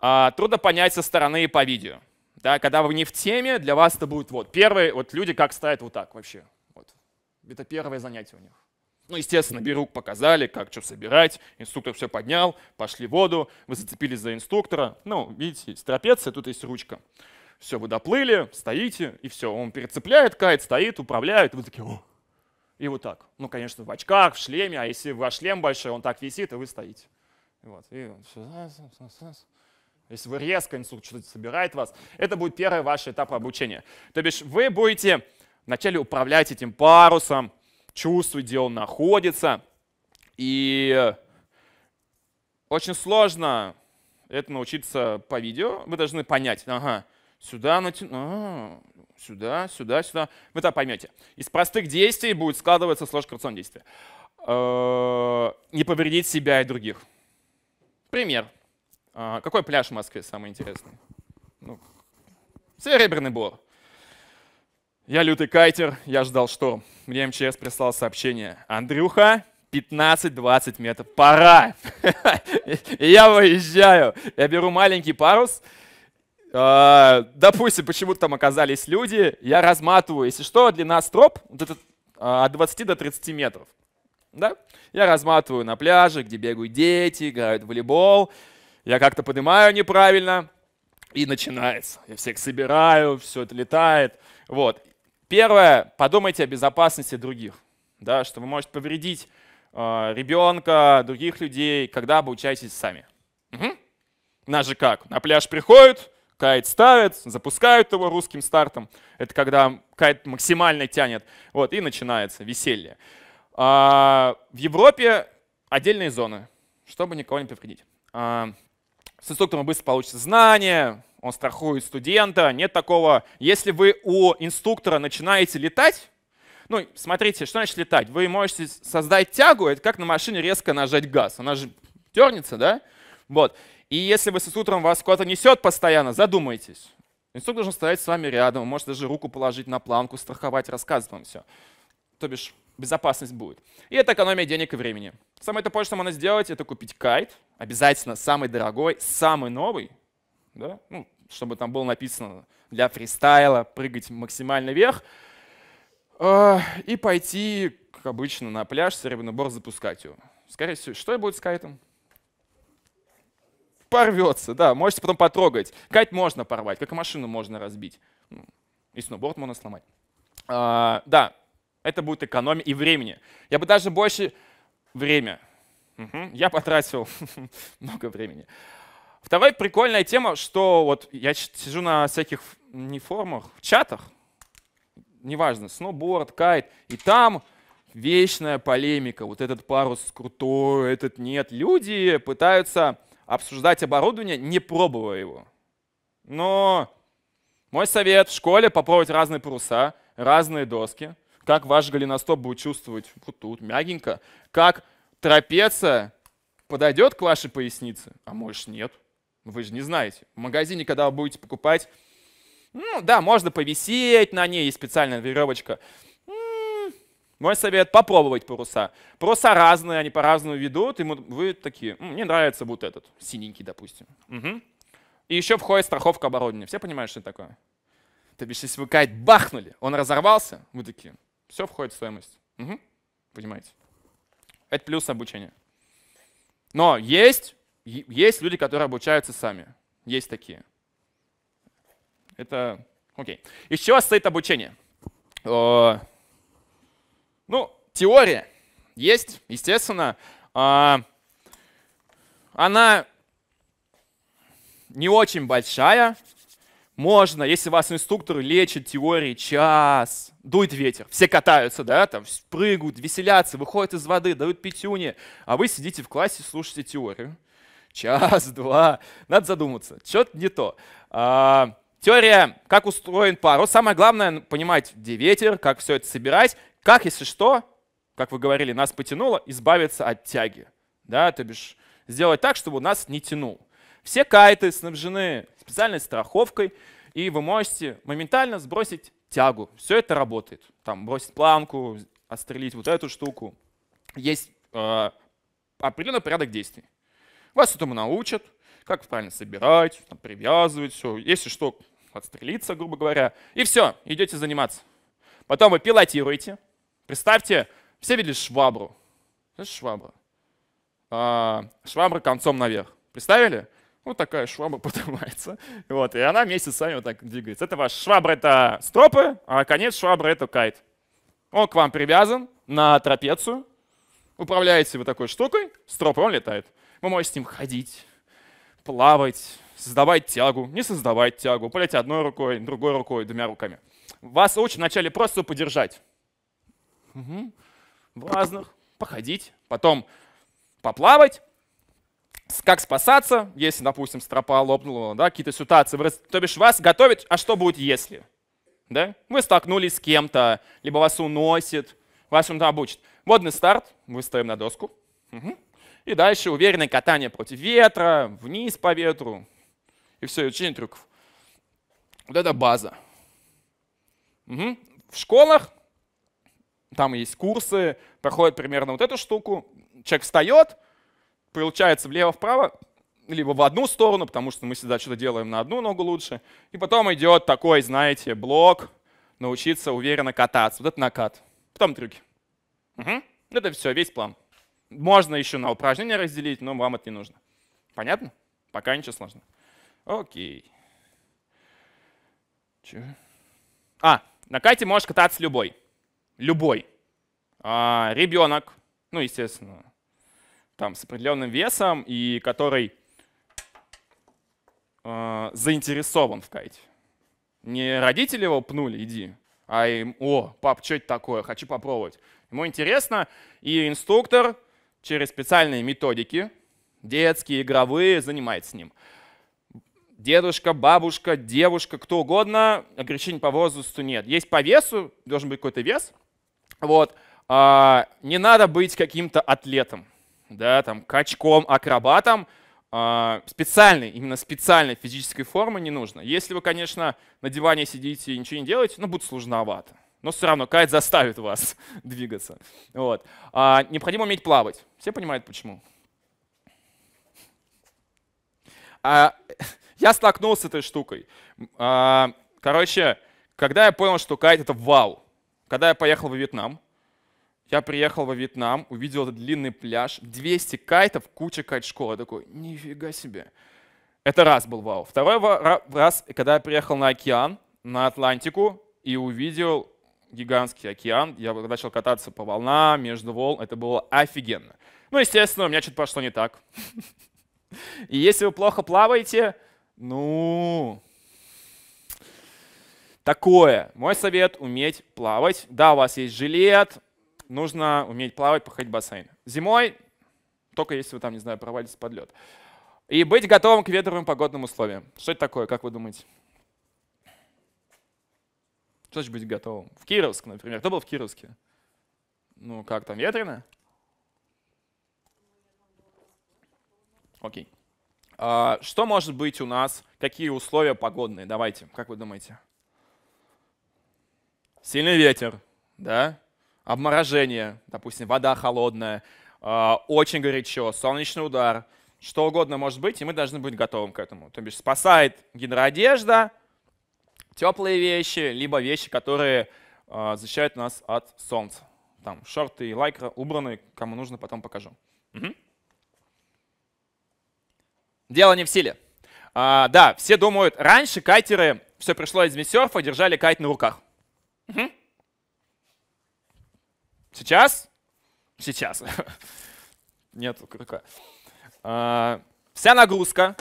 Э, трудно понять со стороны по видео. Да, когда вы не в теме, для вас это будет вот. Первые вот люди как ставят вот так вообще. Вот. Это первое занятие у них. Ну, естественно, Бирук показали, как что собирать. Инструктор все поднял, пошли в воду, вы зацепились за инструктора. Ну, видите, есть трапеция, тут есть ручка. Все, вы доплыли, стоите, и все. Он перецепляет кайт, стоит, управляет, вы такие, о! И вот так. Ну, конечно, в очках, в шлеме, а если ваш шлем большой, он так висит, и вы стоите. Вот. И все. Если вы резко инструктор что-то собирает вас, это будет первый ваш этап обучения. То бишь вы будете вначале управлять этим парусом, чувствует, где он находится. И очень сложно это научиться по видео. Вы должны понять, ага, сюда натяну, а, сюда, сюда, сюда. Вы это поймете. Из простых действий будет складываться сложный коррекционное действие. Э, не повредить себя и других. Пример. А, какой пляж в Москве самый интересный? Ну, Серебряный Бор. Я лютый кайтер, я ждал что? Мне МЧС прислал сообщение. Андрюха, 15-20 метров, пора! Я выезжаю. Я беру маленький парус, а, допустим, почему-то там оказались люди, я разматываю, если что, длина строп а, от 20 до 30 метров. Да? Я разматываю на пляже, где бегают дети, играют в волейбол. Я как-то поднимаю неправильно, и начинается. Я всех собираю, все это летает. Вот. Первое, подумайте о безопасности других, да, что вы можете повредить э, ребенка, других людей, когда обучаетесь сами. Угу. Нас же как? На пляж приходят, кайт ставят, запускают его русским стартом. Это когда кайт максимально тянет. Вот, и начинается веселье. А, в Европе отдельные зоны, чтобы никого не повредить. А, с инструктором быстро получится знания, он страхует студента, нет такого. Если вы у инструктора начинаете летать, ну, смотрите, что значит летать? Вы можете создать тягу, это как на машине резко нажать газ. Она же тернется, да? Вот. И если вы с инструктором вас куда-то несет постоянно, задумайтесь. Инструктор должен стоять с вами рядом, может даже руку положить на планку, страховать, рассказывать вам все. То бишь, безопасность будет. И это экономия денег и времени. Самое то, что можно сделать, это купить кайт, обязательно самый дорогой, самый новый, да? ну, чтобы там было написано для фристайла, прыгать максимально вверх э, и пойти, как обычно, на пляж, серебряный запускать его. Скорее всего, что будет с кайтом? Порвется, да, можете потом потрогать. Кайт можно порвать, как и машину можно разбить. Ну, и сноуборд можно сломать. А, да, это будет экономия и времени. Я бы даже больше время. Угу. Я потратил много времени. Вторая прикольная тема, что вот я сижу на всяких не форумах, чатах, неважно, сноуборд, кайт, и там вечная полемика, вот этот парус крутой, этот нет. Люди пытаются обсуждать оборудование, не пробуя его. Но мой совет в школе попробовать разные паруса, разные доски, как ваш голеностоп будет чувствовать вот тут мягенько, как трапеция подойдет к вашей пояснице, а может нет. Ну, вы же не знаете. В магазине, когда вы будете покупать, ну да, можно повисеть на ней, есть специальная веревочка. Мой совет — попробовать паруса. Паруса разные, они по-разному ведут, и вы такие, мне нравится вот этот, синенький, допустим. Угу. И еще входит страховка оборудования. Все понимают, что это такое? То бишь, если вы кайт бахнули, он разорвался, вы такие, все входит в стоимость. Угу. Понимаете? Это плюс обучения. Но есть есть люди, которые обучаются сами. Есть такие. Это окей. Из чего состоит обучение? Ну, теория есть, естественно. А, она не очень большая. Можно, если вас инструктор лечит теории час, дует ветер, все катаются, да, там прыгают, веселятся, выходят из воды, дают пятюни, а вы сидите в классе, слушаете теорию. Час-два. Надо задуматься. Что-то не то. А, теория, как устроен парус. Самое главное ну, понимать, где ветер, как все это собирать. Как, если что, как вы говорили, нас потянуло, избавиться от тяги. Да, то бишь сделать так, чтобы у нас не тянул. Все кайты снабжены специальной страховкой, и вы можете моментально сбросить тягу. Все это работает. Там бросить планку, отстрелить вот эту штуку. Есть э, а, определенный порядок действий. Вас этому научат, как правильно собирать, там, привязывать, все. Если что, отстрелиться, грубо говоря. И все, идете заниматься. Потом вы пилотируете. Представьте, все видели швабру. Это швабра. А, швабра концом наверх. Представили? Вот такая швабра поднимается. Вот, и она вместе с вами вот так двигается. Это ваш швабра — это стропы, а конец швабры — это кайт. Он к вам привязан на трапецию. Управляете вы такой штукой, стропы, он летает. Мы можем с ним ходить, плавать, создавать тягу, не создавать тягу, полететь одной рукой, другой рукой, двумя руками. Вас учат вначале просто подержать. Угу. В разных. Походить, потом поплавать, как спасаться, если, допустим, стропа лопнула, да, какие-то ситуации. То бишь вас готовят, а что будет если? Да? Вы столкнулись с кем-то, либо вас уносит, вас он обучит. Водный старт, мы стоим на доску. Угу. И дальше уверенное катание против ветра, вниз по ветру. И все, и учение трюков. Вот это база. Угу. В школах там есть курсы, проходят примерно вот эту штуку. Человек встает, получается влево-вправо, либо в одну сторону, потому что мы всегда что-то делаем на одну ногу лучше. И потом идет такой, знаете, блок, научиться уверенно кататься. Вот это накат. Потом трюки. Угу. Это все, весь план. Можно еще на упражнения разделить, но вам это не нужно. Понятно? Пока ничего сложного. Окей. Че? А, на кайте можешь кататься любой. Любой. А, ребенок, ну, естественно, там с определенным весом и который э, заинтересован в кайте. Не родители его пнули, иди, а им, о, пап, что это такое, хочу попробовать. Ему интересно, и инструктор через специальные методики, детские, игровые, занимается с ним. Дедушка, бабушка, девушка, кто угодно, ограничений по возрасту нет. Есть по весу, должен быть какой-то вес. Вот. А, не надо быть каким-то атлетом, да, там, качком, акробатом. А, специальной, именно специальной физической формы не нужно. Если вы, конечно, на диване сидите и ничего не делаете, ну, будет сложновато но все равно кайт заставит вас двигаться. Вот. А, необходимо уметь плавать. Все понимают почему? А, я столкнулся с этой штукой. А, короче, когда я понял, что кайт — это вау, когда я поехал во Вьетнам, я приехал во Вьетнам, увидел этот длинный пляж, 200 кайтов, куча кайт-школ. Я такой, нифига себе. Это раз был вау. Второй раз, когда я приехал на океан, на Атлантику, и увидел гигантский океан. Я начал кататься по волнам, между волн. Это было офигенно. Ну, естественно, у меня что-то пошло не так. И если вы плохо плаваете, ну, такое. Мой совет — уметь плавать. Да, у вас есть жилет, нужно уметь плавать, походить в бассейн. Зимой, только если вы там, не знаю, провалитесь под лед. И быть готовым к ветровым погодным условиям. Что это такое, как вы думаете? Тоже быть готовым. В Кировск, например. Кто был в Кировске? Ну, как там, ветрено? Окей. А, что может быть у нас? Какие условия погодные? Давайте, как вы думаете? Сильный ветер, да? Обморожение, допустим, вода холодная, а, очень горячо, солнечный удар, что угодно может быть, и мы должны быть готовы к этому. То бишь спасает гидроодежда, теплые вещи, либо вещи, которые э, защищают нас от солнца. Там шорты и лайкра убраны, кому нужно, потом покажу. Угу. Дело не в силе. А, да, все думают, раньше кайтеры, все пришло из весерфа, держали кайт на руках. Угу. Сейчас? Сейчас. Нет рука. А, вся нагрузка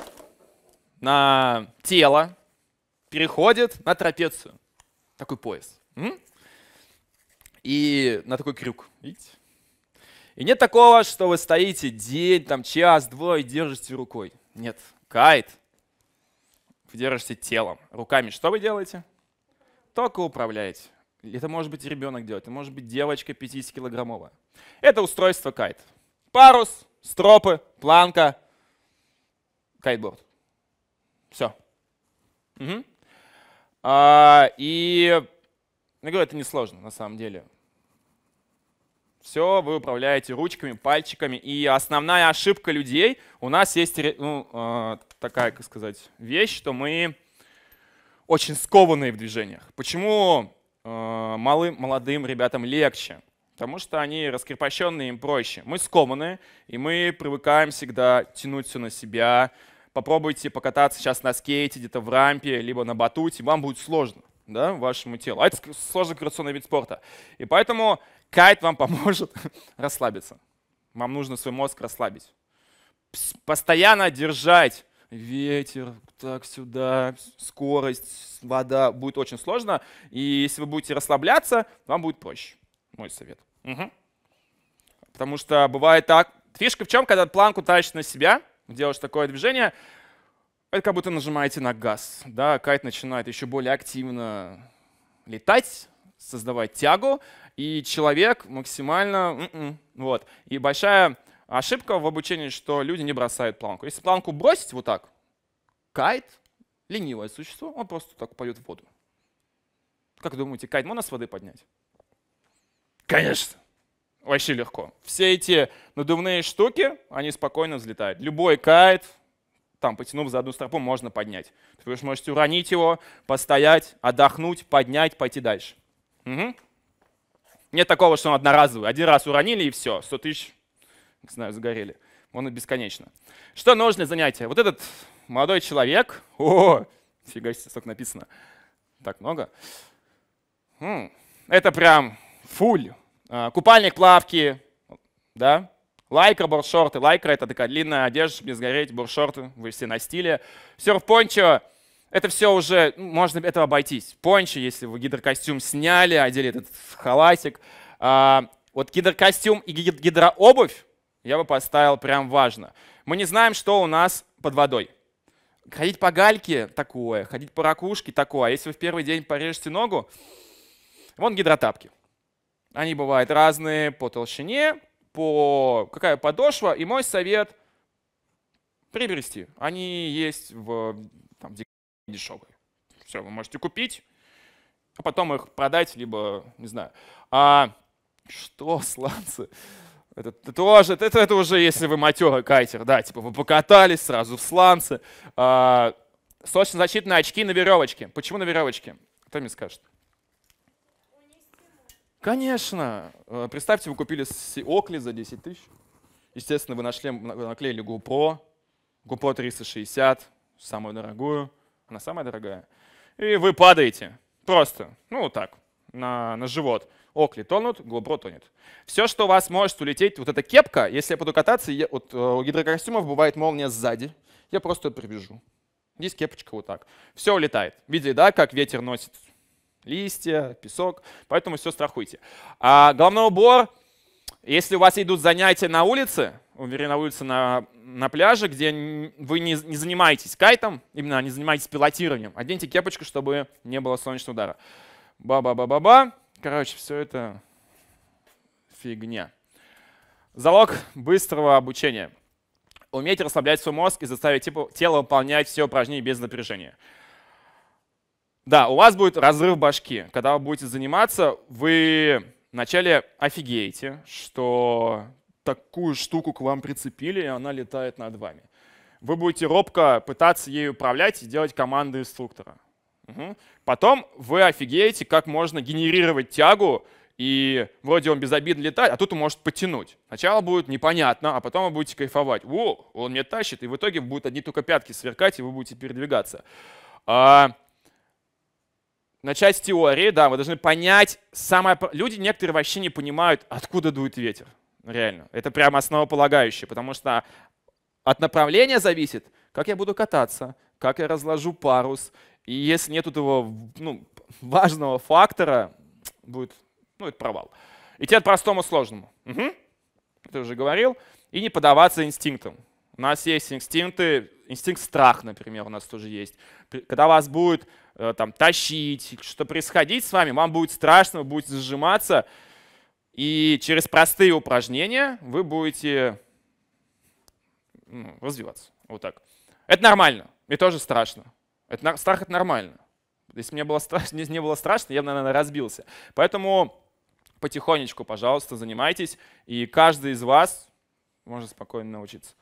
на тело, переходит на трапецию. Такой пояс. И на такой крюк. Видите? И нет такого, что вы стоите день, там, час, двое и держите рукой. Нет. Кайт. Вы держите телом. Руками что вы делаете? Только управляете. Это может быть ребенок делать, это может быть девочка 50-килограммовая. Это устройство кайт. Парус, стропы, планка, кайтборд. Все. Угу. А, и ну, я говорю, это несложно на самом деле. Все вы управляете ручками, пальчиками. И основная ошибка людей, у нас есть ну, а, такая, как сказать, вещь, что мы очень скованные в движениях. Почему а, малым, молодым ребятам легче? Потому что они раскрепощенные, им проще. Мы скованные, и мы привыкаем всегда тянуть все на себя, попробуйте покататься сейчас на скейте, где-то в рампе, либо на батуте, вам будет сложно, да, вашему телу. А это сложный креационный вид спорта. И поэтому кайт вам поможет расслабиться. Вам нужно свой мозг расслабить. Постоянно держать ветер, так сюда, скорость, вода, будет очень сложно. И если вы будете расслабляться, вам будет проще. Мой совет. Угу. Потому что бывает так. Фишка в чем, когда планку тащишь на себя — делаешь такое движение, это как будто нажимаете на газ. Да? Кайт начинает еще более активно летать, создавать тягу, и человек максимально... М-м, вот. И большая ошибка в обучении, что люди не бросают планку. Если планку бросить вот так, кайт, ленивое существо, он просто так упадет в воду. Как думаете, кайт можно с воды поднять? Конечно вообще легко. Все эти надувные штуки, они спокойно взлетают. Любой кайт, там, потянув за одну стропу, можно поднять. Вы же можете уронить его, постоять, отдохнуть, поднять, пойти дальше. Угу. Нет такого, что он одноразовый. Один раз уронили и все, 100 тысяч, не знаю, сгорели Он бесконечно. Что нужно занятие? Вот этот молодой человек, о, фига себе, столько написано. Так много. М -м, это прям фуль а, купальник, плавки, да? Лайкра, буршорты. Лайкра — это такая длинная одежда, чтобы не сгореть. Буршорты, вы все на стиле. Серф-пончо — это все уже, ну, можно этого обойтись. Пончо, если вы гидрокостюм сняли, одели этот халатик. А, вот гидрокостюм и гидрообувь я бы поставил прям важно. Мы не знаем, что у нас под водой. Ходить по гальке — такое, ходить по ракушке — такое. А если вы в первый день порежете ногу, вон гидротапки — они бывают разные по толщине, по какая подошва. И мой совет — приобрести. Они есть в там, дешевые. Все, вы можете купить, а потом их продать, либо, не знаю. А что, сланцы? Это, тоже, это, это уже если вы матерый кайтер, да, типа вы покатались сразу в сланцы. А, солнечно-защитные очки на веревочке. Почему на веревочке? Кто мне скажет? Конечно. Э, представьте, вы купили Окли за 10 тысяч. Естественно, вы нашли, наклеили GoPro, GoPro 360, самую дорогую. Она самая дорогая. И вы падаете. Просто. Ну, вот так. На, на живот. Окли тонут, GoPro тонет. Все, что у вас может улететь, вот эта кепка, если я буду кататься, я, вот, э, у гидрокостюмов бывает молния сзади. Я просто ее привяжу. Здесь кепочка вот так. Все улетает. Видели, да, как ветер носит листья, песок, поэтому все страхуйте. А головной убор, если у вас идут занятия на улице, вернее, на улице, на, на пляже, где вы не, не занимаетесь кайтом, именно не занимаетесь пилотированием, оденьте кепочку, чтобы не было солнечного удара. Ба-ба-ба-ба-ба. Короче, все это фигня. Залог быстрого обучения. Уметь расслаблять свой мозг и заставить типа, тело выполнять все упражнения без напряжения. Да, у вас будет разрыв башки. Когда вы будете заниматься, вы вначале офигеете, что такую штуку к вам прицепили, и она летает над вами. Вы будете робко пытаться ей управлять и делать команды инструктора. Угу. Потом вы офигеете, как можно генерировать тягу, и вроде он безобидно летает, а тут он может потянуть. Сначала будет непонятно, а потом вы будете кайфовать. О, он меня тащит, и в итоге будут одни только пятки сверкать, и вы будете передвигаться. А, начать с теории, да, мы должны понять самое... Люди некоторые вообще не понимают, откуда дует ветер. Реально. Это прямо основополагающее, потому что от направления зависит, как я буду кататься, как я разложу парус. И если нет этого ну, важного фактора, будет, ну, это провал. Идти от простому к сложному. Угу. Ты уже говорил. И не поддаваться инстинктам. У нас есть инстинкты, инстинкт страх, например, у нас тоже есть. Когда вас будет Э, там, тащить, что происходить с вами, вам будет страшно, вы будете сжиматься. И через простые упражнения вы будете ну, развиваться. Вот так. Это нормально. Мне тоже страшно. Это, страх — это нормально. Если мне было страшно, не было страшно, я бы, наверное, разбился. Поэтому потихонечку, пожалуйста, занимайтесь. И каждый из вас может спокойно научиться.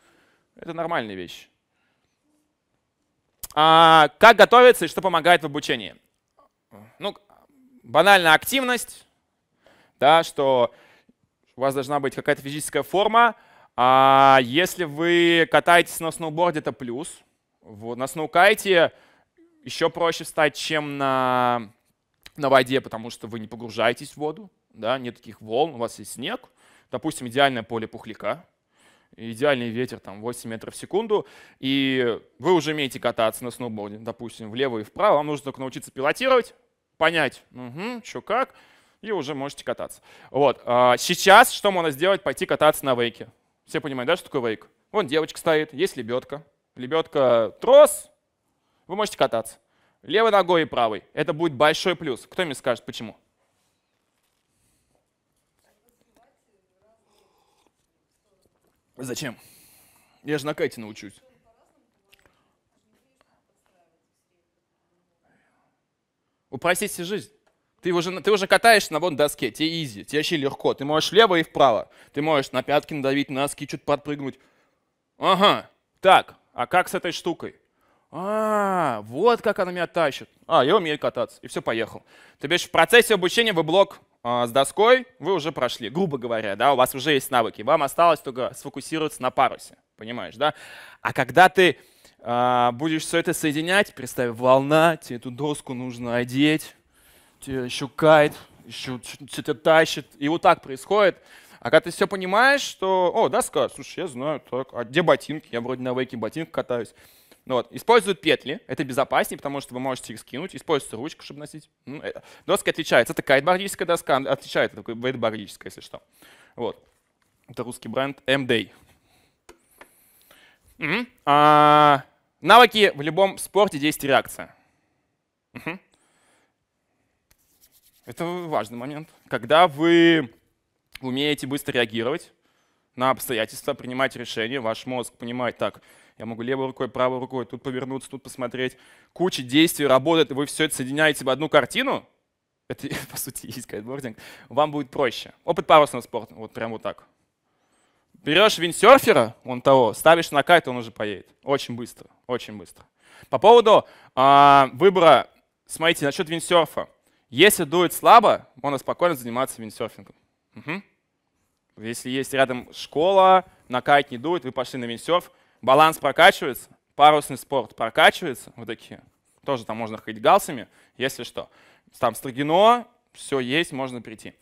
Это нормальная вещь. А, как готовиться и что помогает в обучении? Ну, банальная активность, да, что у вас должна быть какая-то физическая форма. А если вы катаетесь на сноуборде, это плюс. Вот, на сноукайте еще проще встать, чем на, на воде, потому что вы не погружаетесь в воду, да, нет таких волн, у вас есть снег, допустим, идеальное поле пухляка, идеальный ветер, там 8 метров в секунду, и вы уже умеете кататься на сноуборде, допустим, влево и вправо, вам нужно только научиться пилотировать, понять, угу, что как, и уже можете кататься. Вот. А сейчас что можно сделать? Пойти кататься на вейке. Все понимают, да, что такое вейк? Вон девочка стоит, есть лебедка. Лебедка трос, вы можете кататься. Левой ногой и правой. Это будет большой плюс. Кто мне скажет, почему? Зачем? Я же на кайте научусь. Упростить жизнь. Ты уже, ты уже катаешься на вон доске, тебе изи, тебе вообще легко. Ты можешь лево и вправо. Ты можешь на пятки надавить, на носки, чуть подпрыгнуть. Ага, так, а как с этой штукой? А, вот как она меня тащит. А, я умею кататься. И все, поехал. То бишь в процессе обучения вы блок э, с доской вы уже прошли, грубо говоря, да, у вас уже есть навыки. Вам осталось только сфокусироваться на парусе, понимаешь, да? А когда ты э, будешь все это соединять, представь, волна, тебе эту доску нужно одеть, тебе еще кайт, еще что-то тащит. И вот так происходит. А когда ты все понимаешь, что, о, доска, слушай, я знаю, так, а где ботинки? Я вроде на вейке ботинок катаюсь. Ну, вот. Используют петли, это безопаснее, потому что вы можете их скинуть. Используется ручка, чтобы носить. Ну, э, доска отличается. Это кайтбордическая доска, отличается от вейтбордическая, если что. Вот. Это русский бренд M-Day. Угу. А, навыки в любом спорте действие реакция. Угу. Это важный момент. Когда вы умеете быстро реагировать на обстоятельства, принимать решения, ваш мозг понимает так, я могу левой рукой, правой рукой, тут повернуться, тут посмотреть. Куча действий, работает, и вы все это соединяете в одну картину. Это, по сути, есть кайтбординг. Вам будет проще. Опыт парусного спорта, вот прям вот так. Берешь виндсерфера, он того, ставишь на кайт, он уже поедет. Очень быстро, очень быстро. По поводу э, выбора, смотрите, насчет виндсерфа. Если дует слабо, можно спокойно заниматься виндсерфингом. Угу. Если есть рядом школа, на кайт не дует, вы пошли на виндсерф, Баланс прокачивается, парусный спорт прокачивается, вот такие. Тоже там можно ходить галсами, если что. Там строгино, все есть, можно прийти.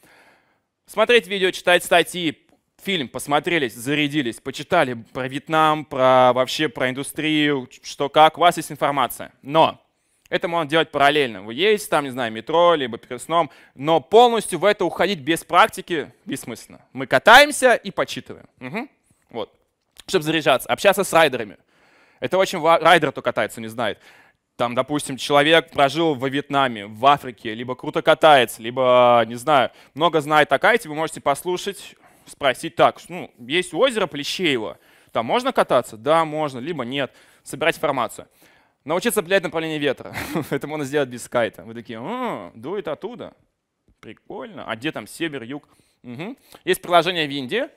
Смотреть видео, читать статьи, фильм посмотрелись, зарядились, почитали про Вьетнам, про вообще про индустрию, что как, у вас есть информация. Но это можно делать параллельно. Вы едете там, не знаю, метро, либо перед сном, но полностью в это уходить без практики бессмысленно. Мы катаемся и почитываем. Угу. Вот чтобы заряжаться, общаться с райдерами. Это очень райдер, то катается, не знает. Там, допустим, человек прожил во Вьетнаме, в Африке, либо круто катается, либо, не знаю, много знает о кайте, вы можете послушать, спросить так, ну, есть озеро Плещеево, там можно кататься? Да, можно, либо нет. Собирать информацию. Научиться определять направление ветра. Это можно сделать без кайта. Вы такие, а, дует оттуда. Прикольно. А где там север, юг? Угу. Есть приложение в Индии,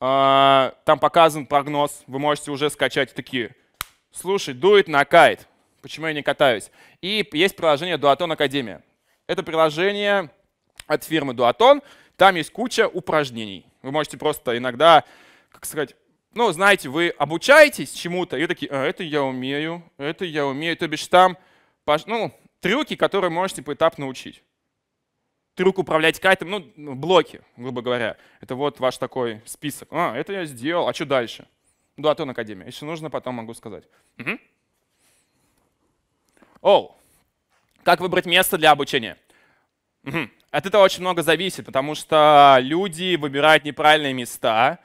а, там показан прогноз. Вы можете уже скачать такие. Слушай, дует на кайт. Почему я не катаюсь? И есть приложение Duaton Академия. Это приложение от фирмы Duaton. Там есть куча упражнений. Вы можете просто иногда, как сказать, ну, знаете, вы обучаетесь чему-то, и такие, а, это я умею, это я умею. То бишь там, ну, трюки, которые можете поэтапно учить ты рук управлять кайтом, ну, ну, блоки, грубо говоря. Это вот ваш такой список. А, это я сделал, а что дальше? Да, Атон Академия. Если нужно, потом могу сказать. Угу. Оу. Как выбрать место для обучения? Угу. От этого очень много зависит, потому что люди выбирают неправильные места,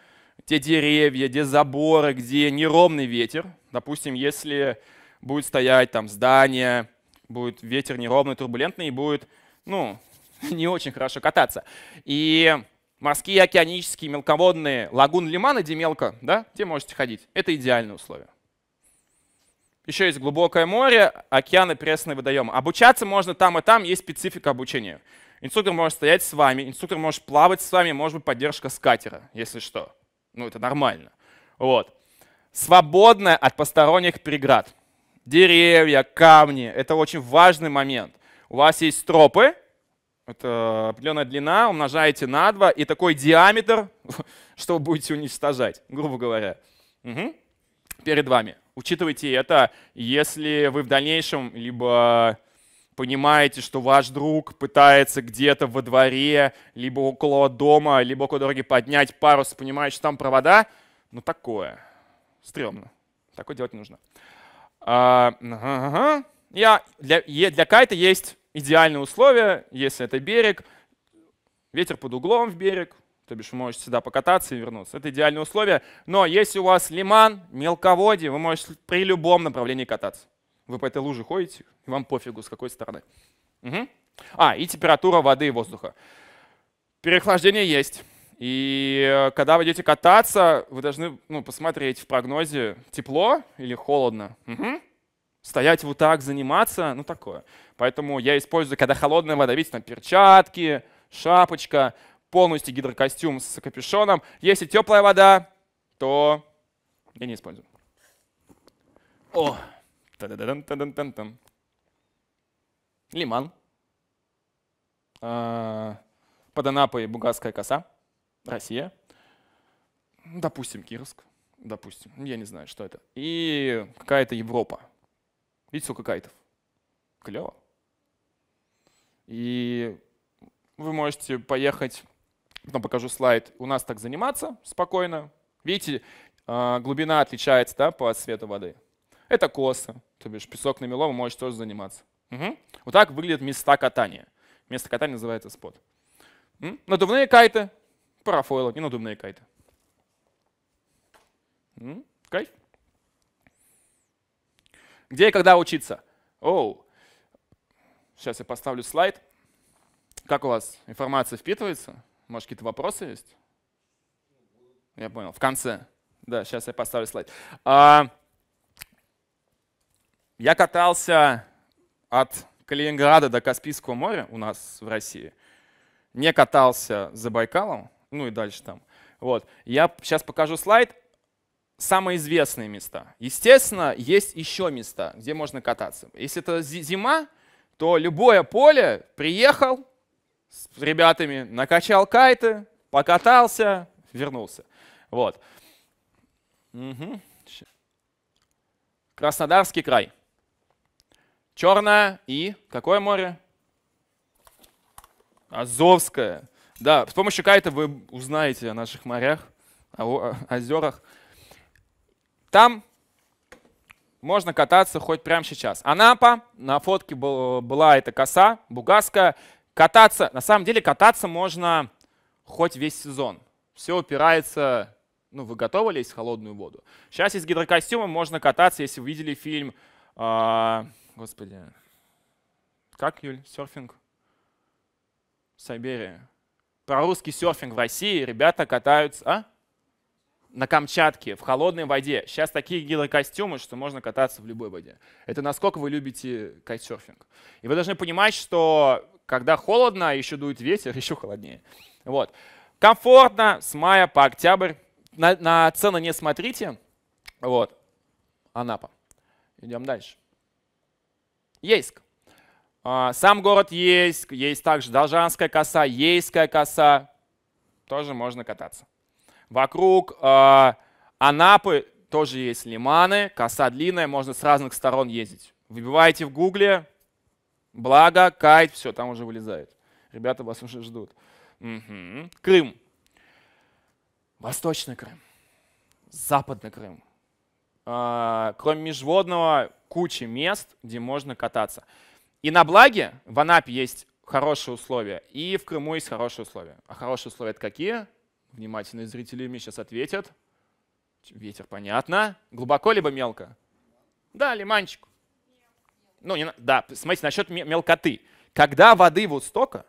те деревья, где заборы, где неровный ветер. Допустим, если будет стоять там здание, будет ветер неровный, турбулентный, и будет, ну, не очень хорошо кататься. И морские, океанические, мелководные, лагун, лиманы, где мелко, да, где можете ходить. Это идеальные условия. Еще есть глубокое море, океаны, пресные водоемы. Обучаться можно там и там, есть специфика обучения. Инструктор может стоять с вами, инструктор может плавать с вами, может быть поддержка скатера если что. Ну, это нормально. Вот. Свободное от посторонних преград. Деревья, камни — это очень важный момент. У вас есть тропы, это определенная длина, умножаете на 2, и такой диаметр, что будете уничтожать, грубо говоря, угу. перед вами. Учитывайте это, если вы в дальнейшем либо понимаете, что ваш друг пытается где-то во дворе, либо около дома, либо около дороги поднять парус, понимаете, что там провода, ну такое, стрёмно. Такое делать не нужно. А, ага, ага. Я, для, для кайта есть идеальные условия, если это берег, ветер под углом в берег, то бишь вы можете сюда покататься и вернуться. Это идеальные условия. Но если у вас лиман, мелководье, вы можете при любом направлении кататься. Вы по этой луже ходите, и вам пофигу, с какой стороны. Угу. А, и температура воды и воздуха. Переохлаждение есть. И э, когда вы идете кататься, вы должны ну, посмотреть в прогнозе, тепло или холодно. Угу стоять вот так, заниматься, ну такое. Поэтому я использую, когда холодная вода, видите, там перчатки, шапочка, полностью гидрокостюм с капюшоном. Если теплая вода, то я не использую. О! та да да та да та Лиман. А, под Анапой Бугасская коса. Россия. Допустим, Кировск. Допустим. Я не знаю, что это. И какая-то Европа. Видите, сколько кайтов. Клево. И вы можете поехать, потом покажу слайд, у нас так заниматься спокойно. Видите, а, глубина отличается да, по цвету воды. Это косы, то бишь песок намело, вы можете тоже заниматься. Угу. Вот так выглядят места катания. Место катания называется спот. М? Надувные кайты, парафойлы, не надувные кайты. М? Кайф. Где и когда учиться? Оу. Сейчас я поставлю слайд. Как у вас информация впитывается? Может, какие-то вопросы есть? Я понял. В конце. Да, сейчас я поставлю слайд. А, я катался от Калининграда до Каспийского моря у нас в России. Не катался за Байкалом, ну и дальше там. Вот. Я сейчас покажу слайд самые известные места. Естественно, есть еще места, где можно кататься. Если это зима, то любое поле приехал с ребятами, накачал кайты, покатался, вернулся. Вот. Угу. Краснодарский край. Черное и какое море? Азовское. Да, с помощью кайта вы узнаете о наших морях, о озерах. Там можно кататься хоть прямо сейчас. Анапа, на фотке была эта коса, бугаская. Кататься, на самом деле кататься можно хоть весь сезон. Все упирается, ну вы готовы лезть в холодную воду? Сейчас из гидрокостюма можно кататься, если вы видели фильм, э, господи, как, Юль, серфинг? Сибирия. Про русский серфинг в России ребята катаются, а? на Камчатке в холодной воде. Сейчас такие гидрокостюмы, что можно кататься в любой воде. Это насколько вы любите кайтсерфинг. И вы должны понимать, что когда холодно, еще дует ветер, еще холоднее. Вот. Комфортно с мая по октябрь. На, на цены не смотрите. Вот. А Анапа. Идем дальше. Ейск. А, сам город Ейск, есть также Должанская коса, Ейская коса. Тоже можно кататься. Вокруг э, Анапы тоже есть лиманы, коса длинная, можно с разных сторон ездить. Выбиваете в гугле, благо, кайт, все, там уже вылезает. Ребята вас уже ждут. Угу. Крым. Восточный Крым. Западный Крым. Э, кроме межводного, куча мест, где можно кататься. И на благе в Анапе есть хорошие условия, и в Крыму есть хорошие условия. А хорошие условия это какие? Внимательные зрители мне сейчас ответят. Ветер, понятно. Глубоко либо мелко? Да, лиманчик. Ну, не, да, смотрите, насчет мелкоты. Когда воды вот столько,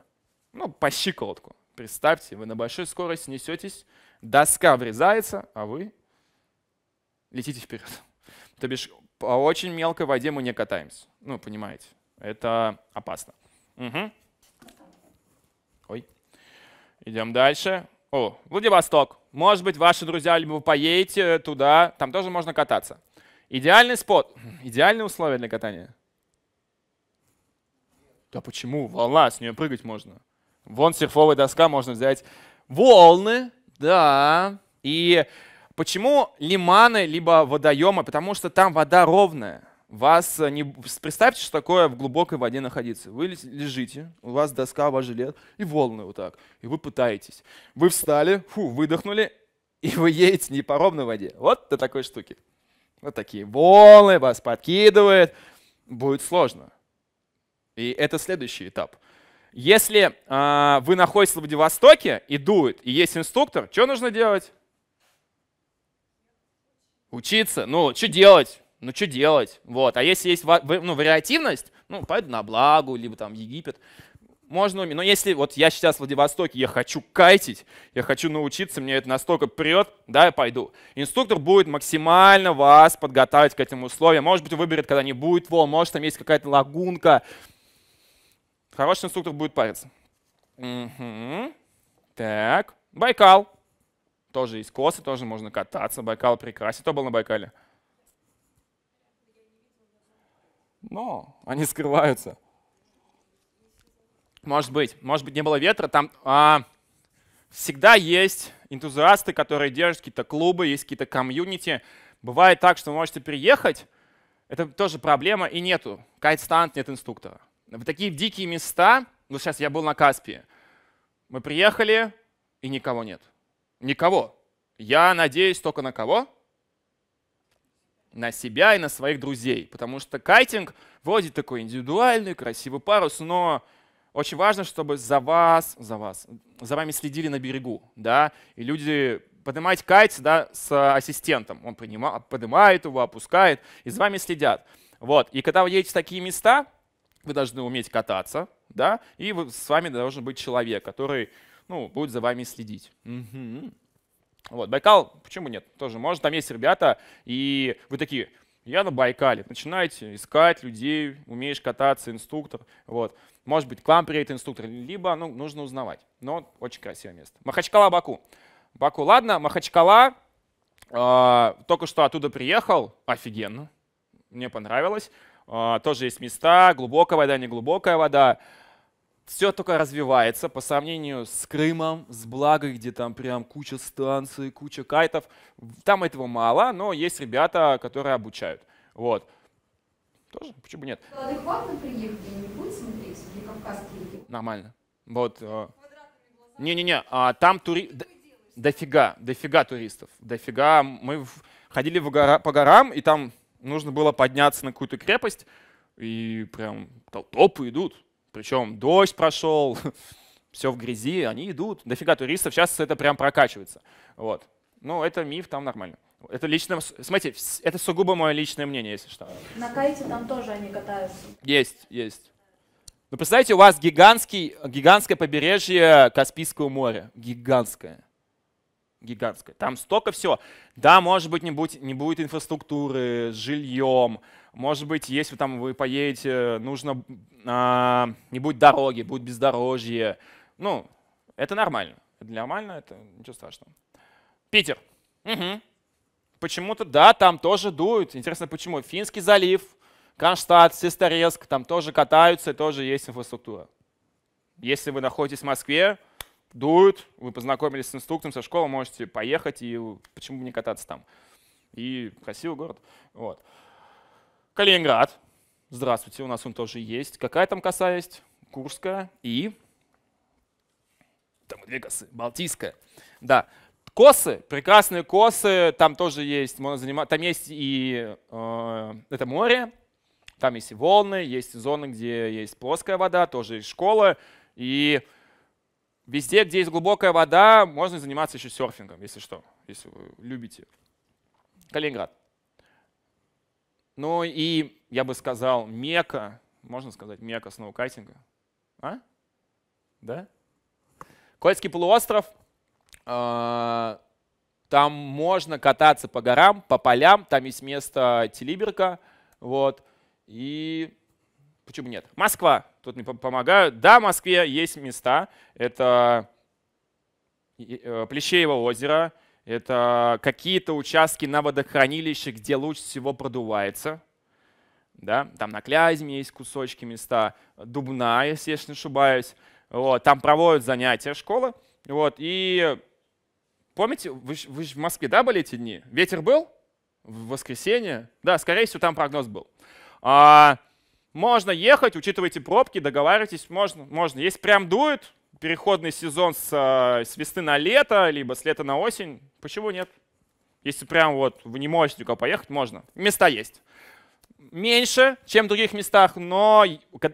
ну, по щиколотку, представьте, вы на большой скорости несетесь, доска врезается, а вы летите вперед. То бишь, по очень мелкой воде мы не катаемся. Ну, понимаете, это опасно. Угу. Ой. Идем дальше. О, Владивосток. Может быть, ваши друзья, либо вы поедете туда, там тоже можно кататься. Идеальный спот, идеальные условия для катания. Да почему? Волна, с нее прыгать можно. Вон серфовая доска, можно взять волны, да. И почему лиманы, либо водоемы? Потому что там вода ровная. Вас э, не... Представьте, что такое в глубокой воде находиться. Вы лежите, у вас доска, ваш жилет, и волны вот так. И вы пытаетесь. Вы встали, фу, выдохнули, и вы едете не по ровной воде. Вот до такой штуки. Вот такие волны вас подкидывают, Будет сложно. И это следующий этап. Если э, вы находитесь в Владивостоке и дует, и есть инструктор, что нужно делать? Учиться. Ну, что делать? ну что делать? Вот. А если есть ну, вариативность, ну, пойду на Благу, либо там Египет, можно Но если вот я сейчас в Владивостоке, я хочу кайтить, я хочу научиться, мне это настолько прет, да, я пойду. Инструктор будет максимально вас подготовить к этим условиям. Может быть, выберет, когда не будет волн, может, там есть какая-то лагунка. Хороший инструктор будет париться. Угу. Так, Байкал. Тоже есть косы, тоже можно кататься. Байкал прекрасен. Кто был на Байкале? но они скрываются. Может быть, может быть не было ветра, там а, всегда есть энтузиасты, которые держат какие-то клубы, есть какие-то комьюнити. Бывает так, что вы можете приехать, это тоже проблема, и нету кайтстант, нет инструктора. В такие дикие места, ну сейчас я был на Каспии, мы приехали, и никого нет. Никого. Я надеюсь только на кого? на себя и на своих друзей. Потому что кайтинг вроде такой индивидуальный, красивый парус, но очень важно, чтобы за вас, за вас, за вами следили на берегу, да, и люди поднимать кайт да, с ассистентом. Он принимает, поднимает его, опускает, и за вами следят. Вот. И когда вы едете в такие места, вы должны уметь кататься, да, и вы, с вами должен быть человек, который ну, будет за вами следить. Угу. Вот, Байкал, почему нет, тоже может. Там есть ребята, и вы такие, я на Байкале. Начинаете искать людей, умеешь кататься, инструктор. Вот. Может быть, к вам приедет инструктор, либо ну, нужно узнавать. Но очень красивое место. Махачкала, Баку. Баку, ладно, Махачкала. Э, только что оттуда приехал, офигенно. Мне понравилось. Э, тоже есть места, глубокая вода, неглубокая вода все только развивается по сравнению с Крымом, с Благой, где там прям куча станций, куча кайтов. Там этого мало, но есть ребята, которые обучают. Вот. Тоже? Почему бы нет? Адекватно приехали, не будет смотреть или кавказские регионы? Нормально. Вот. Э, Не-не-не, а, там тури... До, дофига, дофига туристов. Дофига. Мы в... ходили в гора... по горам, и там нужно было подняться на какую-то крепость, и прям толпы идут причем дождь прошел, все в грязи, они идут. Дофига туристов, сейчас это прям прокачивается. Вот. Ну, это миф, там нормально. Это лично, смотрите, это сугубо мое личное мнение, если что. На кайте там тоже они катаются. Есть, есть. Ну, представьте, у вас гигантский, гигантское побережье Каспийского моря. Гигантское гигантская. Там столько всего. Да, может быть, не будет, не будет инфраструктуры с жильем. Может быть, если там вы поедете, нужно а, не будет дороги, будет бездорожье. Ну, это нормально. Это нормально, это ничего страшного. Питер. Угу. Почему-то, да, там тоже дуют. Интересно, почему? Финский залив, Кронштадт, Сестрорецк, там тоже катаются, тоже есть инфраструктура. Если вы находитесь в Москве, дуют, вы познакомились с инструктором, со школы, можете поехать, и почему бы не кататься там. И красивый город. Вот. Калининград. Здравствуйте, у нас он тоже есть. Какая там коса есть? Курская и... Там две косы. Балтийская. Да. Косы, прекрасные косы, там тоже есть, можно заниматься, там есть и э, это море, там есть и волны, есть зоны, где есть плоская вода, тоже есть школа, и Везде, где есть глубокая вода, можно заниматься еще серфингом, если что, если вы любите. Калининград. Ну и, я бы сказал, мека, можно сказать, мека сноукайтинга. А? Да? Кольский полуостров. А, там можно кататься по горам, по полям. Там есть место Телиберка. Вот. И Почему нет? Москва. Тут мне помогают. Да, в Москве есть места. Это э, Плещеево озеро. Это какие-то участки на водохранилище, где луч всего продувается. Да? Там на Клязьме есть кусочки места. Дубна, если я не ошибаюсь. Вот. Там проводят занятия школы. Вот. И помните, вы, вы в Москве да, были эти дни? Ветер был? В воскресенье? Да, скорее всего, там прогноз был. А, можно ехать, учитывайте пробки, договаривайтесь, можно. можно. Если прям дует, переходный сезон с, э, с весны на лето, либо с лета на осень, почему нет? Если прям вот вы не можете никуда поехать, можно. Места есть. Меньше, чем в других местах, но,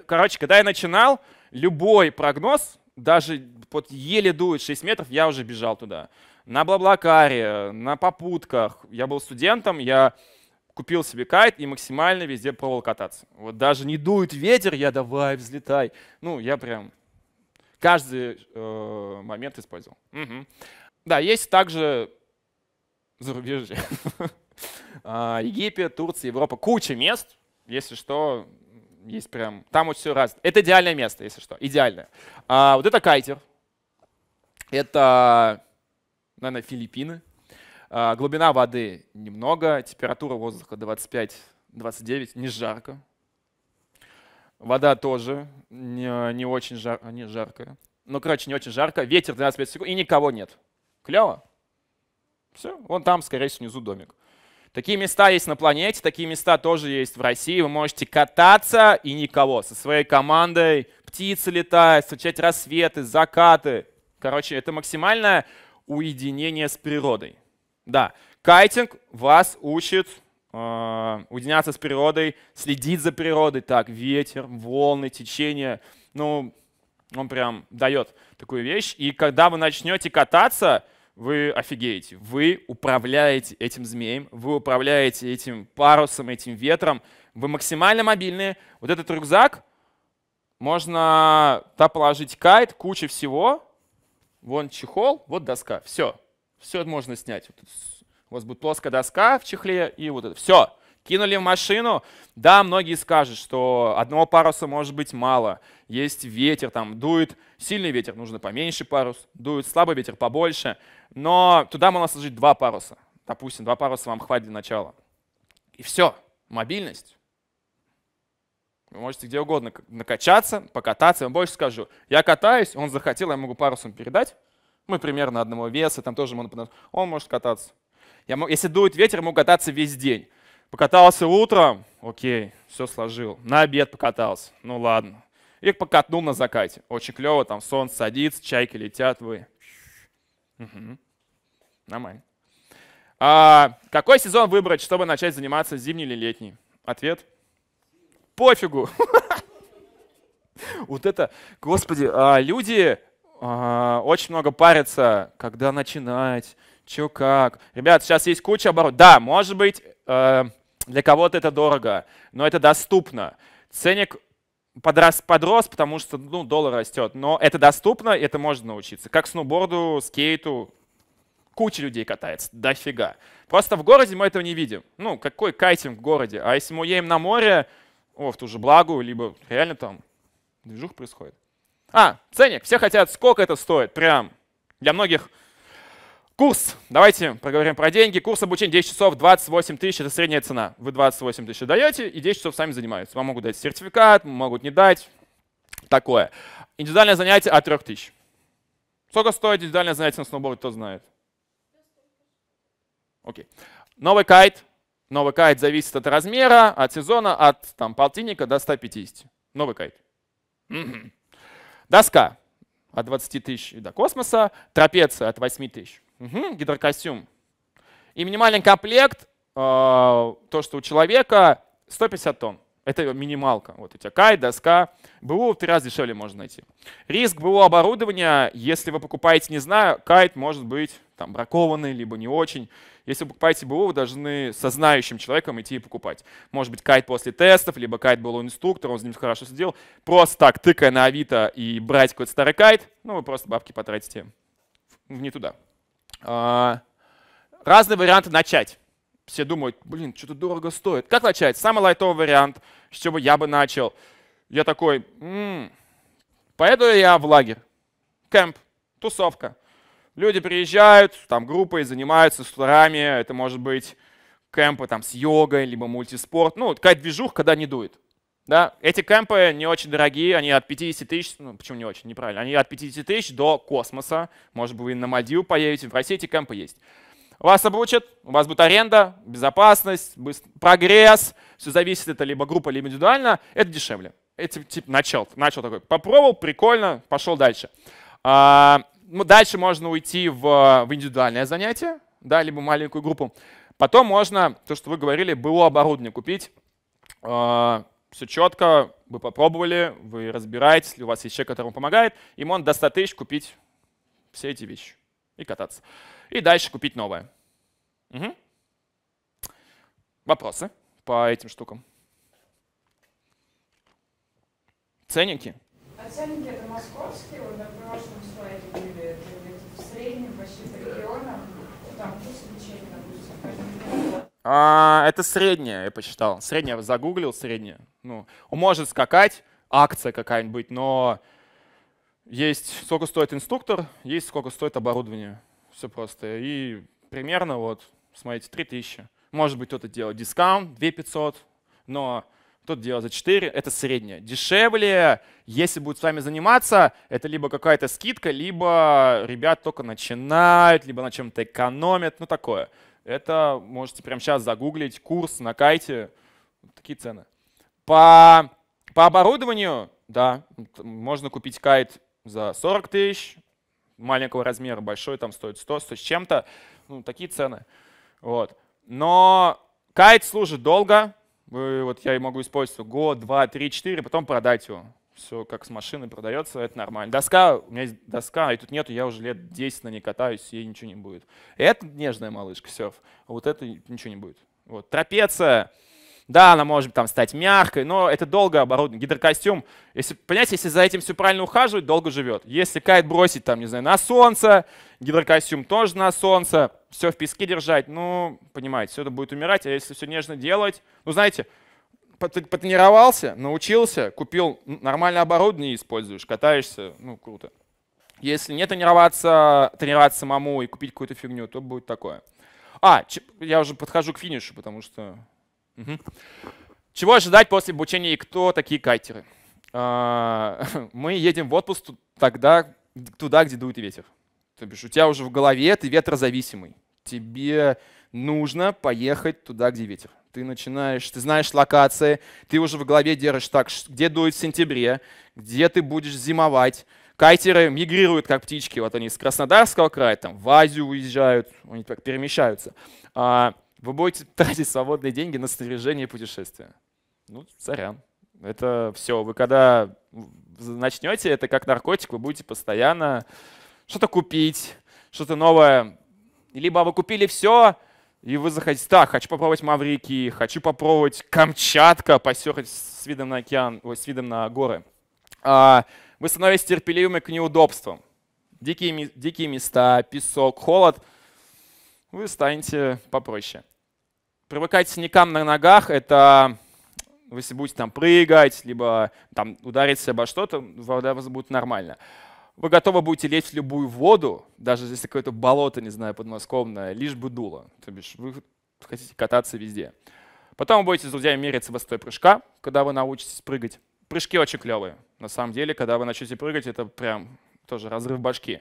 короче, когда я начинал, любой прогноз, даже вот еле дует 6 метров, я уже бежал туда. На Блаблакаре, на попутках. Я был студентом, я купил себе кайт и максимально везде пробовал кататься. Вот даже не дует ветер, я давай, взлетай. Ну, я прям каждый э, момент использовал. Угу. Да, есть также зарубежье. А, Египет, Турция, Европа. Куча мест, если что, есть прям... Там очень все раз. Это идеальное место, если что. Идеальное. А, вот это кайтер. Это, наверное, Филиппины. А, глубина воды немного, температура воздуха 25-29, не жарко. Вода тоже не, не очень жар, не жаркая. Ну, короче, не очень жарко. Ветер 25 секунд, и никого нет. Клево? Все, вон там, скорее всего, внизу домик. Такие места есть на планете, такие места тоже есть в России. Вы можете кататься и никого, со своей командой. Птицы летают, встречать рассветы, закаты. Короче, это максимальное уединение с природой. Да, кайтинг вас учит э, уединяться с природой, следить за природой. Так, ветер, волны, течение. Ну, он прям дает такую вещь. И когда вы начнете кататься, вы офигеете. Вы управляете этим змеем, вы управляете этим парусом, этим ветром. Вы максимально мобильны. Вот этот рюкзак, можно туда положить кайт, куча всего. Вон чехол, вот доска. Все. Все это можно снять. У вас будет плоская доска в чехле и вот это. Все, кинули в машину. Да, многие скажут, что одного паруса может быть мало. Есть ветер, там дует сильный ветер, нужно поменьше парус. Дует слабый ветер, побольше. Но туда можно сложить два паруса. Допустим, два паруса вам хватит для начала. И все, мобильность. Вы можете где угодно накачаться, покататься. Я вам больше скажу. Я катаюсь, он захотел, я могу парусом передать. Мы примерно одного веса, там тоже Он может кататься. Я мог, если дует ветер, я могу кататься весь день. Покатался утром, окей, все сложил. На обед покатался, ну ладно. И покатнул на закате. Очень клево, там солнце садится, чайки летят, вы. Угу. Нормально. А, какой сезон выбрать, чтобы начать заниматься, зимний или летний? Ответ? Пофигу. Вот это, господи, а, люди очень много париться, когда начинать, чё как. Ребят, сейчас есть куча оборот. Да, может быть, э, для кого-то это дорого, но это доступно. Ценник подрос, подрос потому что ну, доллар растет, но это доступно, это можно научиться. Как сноуборду, скейту, куча людей катается, дофига. Просто в городе мы этого не видим. Ну, какой кайтинг в городе? А если мы едем на море, о, в ту же благу, либо реально там движух происходит. А, ценник. Все хотят, сколько это стоит. Прям для многих Курс. Давайте поговорим про деньги. Курс обучения 10 часов 28 тысяч. Это средняя цена. Вы 28 тысяч даете и 10 часов сами занимаются. Вам могут дать сертификат, могут не дать. Такое. Индивидуальное занятие от 3 тысяч. Сколько стоит индивидуальное занятие на сноуборде, кто знает? Окей. Новый кайт. Новый кайт зависит от размера, от сезона, от там, полтинника до 150. Новый кайт. Mm-hmm. Доска от 20 тысяч до космоса, трапеция от 8 тысяч, угу, гидрокостюм. И минимальный комплект, э, то, что у человека 150 тонн. Это минималка. Вот у тебя кай, доска. БУ в три раза дешевле можно найти. Риск БУ оборудования, если вы покупаете, не знаю, кайт может быть там бракованный, либо не очень. Если вы покупаете БУ, вы должны со знающим человеком идти и покупать. Может быть, кайт после тестов, либо кайт был у инструктора, он с ним хорошо сидел. Просто так, тыкая на Авито и брать какой-то старый кайт, ну, вы просто бабки потратите не туда. А, разные варианты начать. Все думают, блин, что-то дорого стоит. Как начать? Самый лайтовый вариант, с чего я бы начал. Я такой, м-м, поеду я в лагерь, кемп, тусовка. Люди приезжают, там группой занимаются с турами, это может быть кемпы там с йогой, либо мультиспорт, ну, какая-то движух, когда не дует. Да? Эти кемпы не очень дорогие, они от 50 тысяч, ну почему не очень, неправильно, они от 50 тысяч до космоса. Может быть, вы на Мальдивы поедете, в России эти кемпы есть. Вас обучат, у вас будет аренда, безопасность, прогресс, все зависит, это либо группа, либо индивидуально, это дешевле. Это типа начал, начал такой, попробовал, прикольно, пошел дальше. А, дальше можно уйти в, э, в индивидуальное занятие, да, либо маленькую группу. Потом можно, то, что вы говорили, было оборудование купить. Э, все четко, вы попробовали, вы разбираетесь, у вас есть человек, который вам помогает, и он до 100 тысяч купить все эти вещи и кататься. И дальше купить новое. Угу. Вопросы по этим штукам? Ценники? А ценники это московские, вот на прошлом слайде а, это средняя, я посчитал. Средняя, загуглил средняя. Ну, может скакать, акция какая-нибудь, но есть сколько стоит инструктор, есть сколько стоит оборудование. Все просто. И примерно вот, смотрите, 3000. Может быть, кто-то делает дискаунт, 2500, но кто-то делает за 4, это среднее. Дешевле, если будут с вами заниматься, это либо какая-то скидка, либо ребят только начинают, либо на чем-то экономят, ну такое. Это можете прямо сейчас загуглить, курс на кайте, такие цены. По, по оборудованию, да, можно купить кайт за 40 тысяч, маленького размера, большой там стоит 100, 100 с чем-то, ну такие цены. Вот. Но кайт служит долго, вот я и могу использовать год, два, три, четыре, потом продать его. Все как с машины продается, это нормально. Доска, у меня есть доска, а и тут нету, я уже лет 10 на ней катаюсь, ей ничего не будет. Это нежная малышка, серф, а вот это ничего не будет. Вот, трапеция. Да, она может там стать мягкой, но это долго оборудование. Гидрокостюм, если, понять, если за этим все правильно ухаживать, долго живет. Если кайт бросить там, не знаю, на солнце, гидрокостюм тоже на солнце, все в песке держать, ну, понимаете, все это будет умирать. А если все нежно делать, ну, знаете, потренировался, научился, купил нормальное оборудование используешь, катаешься, ну, круто. Если не тренироваться, тренироваться самому и купить какую-то фигню, то будет такое. А, я уже подхожу к финишу, потому что Угу. Чего ожидать после обучения и кто такие кайтеры? А, мы едем в отпуск тогда, туда, где дует ветер. То бишь у тебя уже в голове ты ветрозависимый. Тебе нужно поехать туда, где ветер. Ты начинаешь, ты знаешь локации, ты уже в голове держишь так, где дует в сентябре, где ты будешь зимовать. Кайтеры мигрируют, как птички. Вот они из Краснодарского края, там, в Азию уезжают, они так перемещаются. А, вы будете тратить свободные деньги на снаряжение путешествия. Ну, сорян. Это все. Вы когда начнете, это как наркотик, вы будете постоянно что-то купить, что-то новое. Либо вы купили все, и вы захотите, так, хочу попробовать Маврики, хочу попробовать Камчатка, посерхать с видом на океан, ой, с видом на горы. А, вы становитесь терпеливыми к неудобствам. Дикие, дикие места, песок, холод — вы станете попроще. Привыкать к синякам а на ногах — это вы если будете там прыгать, либо там удариться обо что-то, вода у вас будет нормально. Вы готовы будете лезть в любую воду, даже если какое-то болото, не знаю, подмосковное, лишь бы дуло. То бишь вы хотите кататься везде. Потом вы будете с друзьями мериться высотой прыжка, когда вы научитесь прыгать. Прыжки очень клевые. На самом деле, когда вы начнете прыгать, это прям тоже разрыв башки.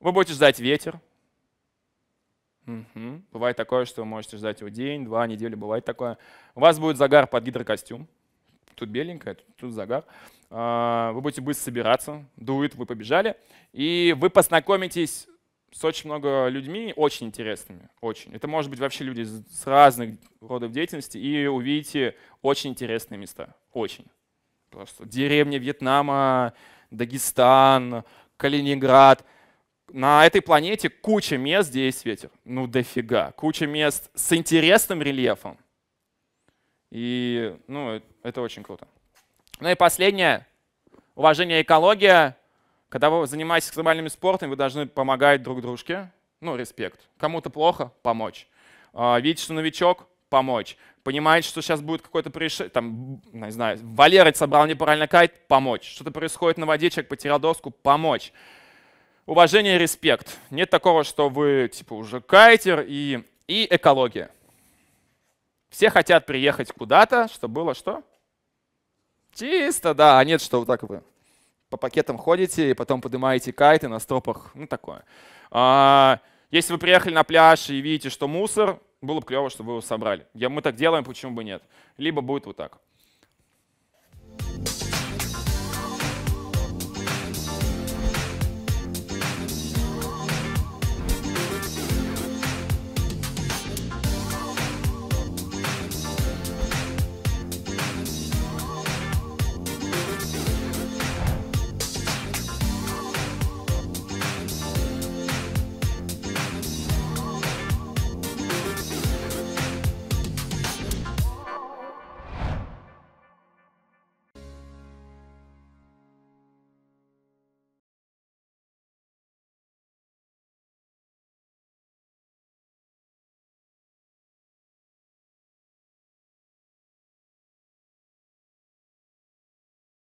Вы будете ждать ветер, Угу. Бывает такое, что вы можете ждать его день, два, недели, бывает такое. У вас будет загар под гидрокостюм. Тут беленькая, тут, тут загар. А, вы будете быстро собираться, дует, вы побежали. И вы познакомитесь с очень много людьми, очень интересными, очень. Это может быть вообще люди с разных родов деятельности, и увидите очень интересные места, очень. Просто деревня Вьетнама, Дагестан, Калининград — на этой планете куча мест, где есть ветер. Ну дофига. Куча мест с интересным рельефом. И ну, это очень круто. Ну и последнее. Уважение экология. Когда вы занимаетесь экстремальными спортом, вы должны помогать друг дружке. Ну, респект. Кому-то плохо — помочь. А, видите, что новичок — помочь. Понимаете, что сейчас будет какой-то происшествие, там, ну, не знаю, Валерий собрал неправильно кайт — помочь. Что-то происходит на воде, человек потерял доску — помочь уважение и респект. Нет такого, что вы типа уже кайтер и, и экология. Все хотят приехать куда-то, чтобы было что? Чисто, да. А нет, что вот так вы по пакетам ходите и потом поднимаете кайты на стропах. Ну, такое. А, если вы приехали на пляж и видите, что мусор, было бы клево, чтобы вы его собрали. Я, мы так делаем, почему бы нет. Либо будет вот так.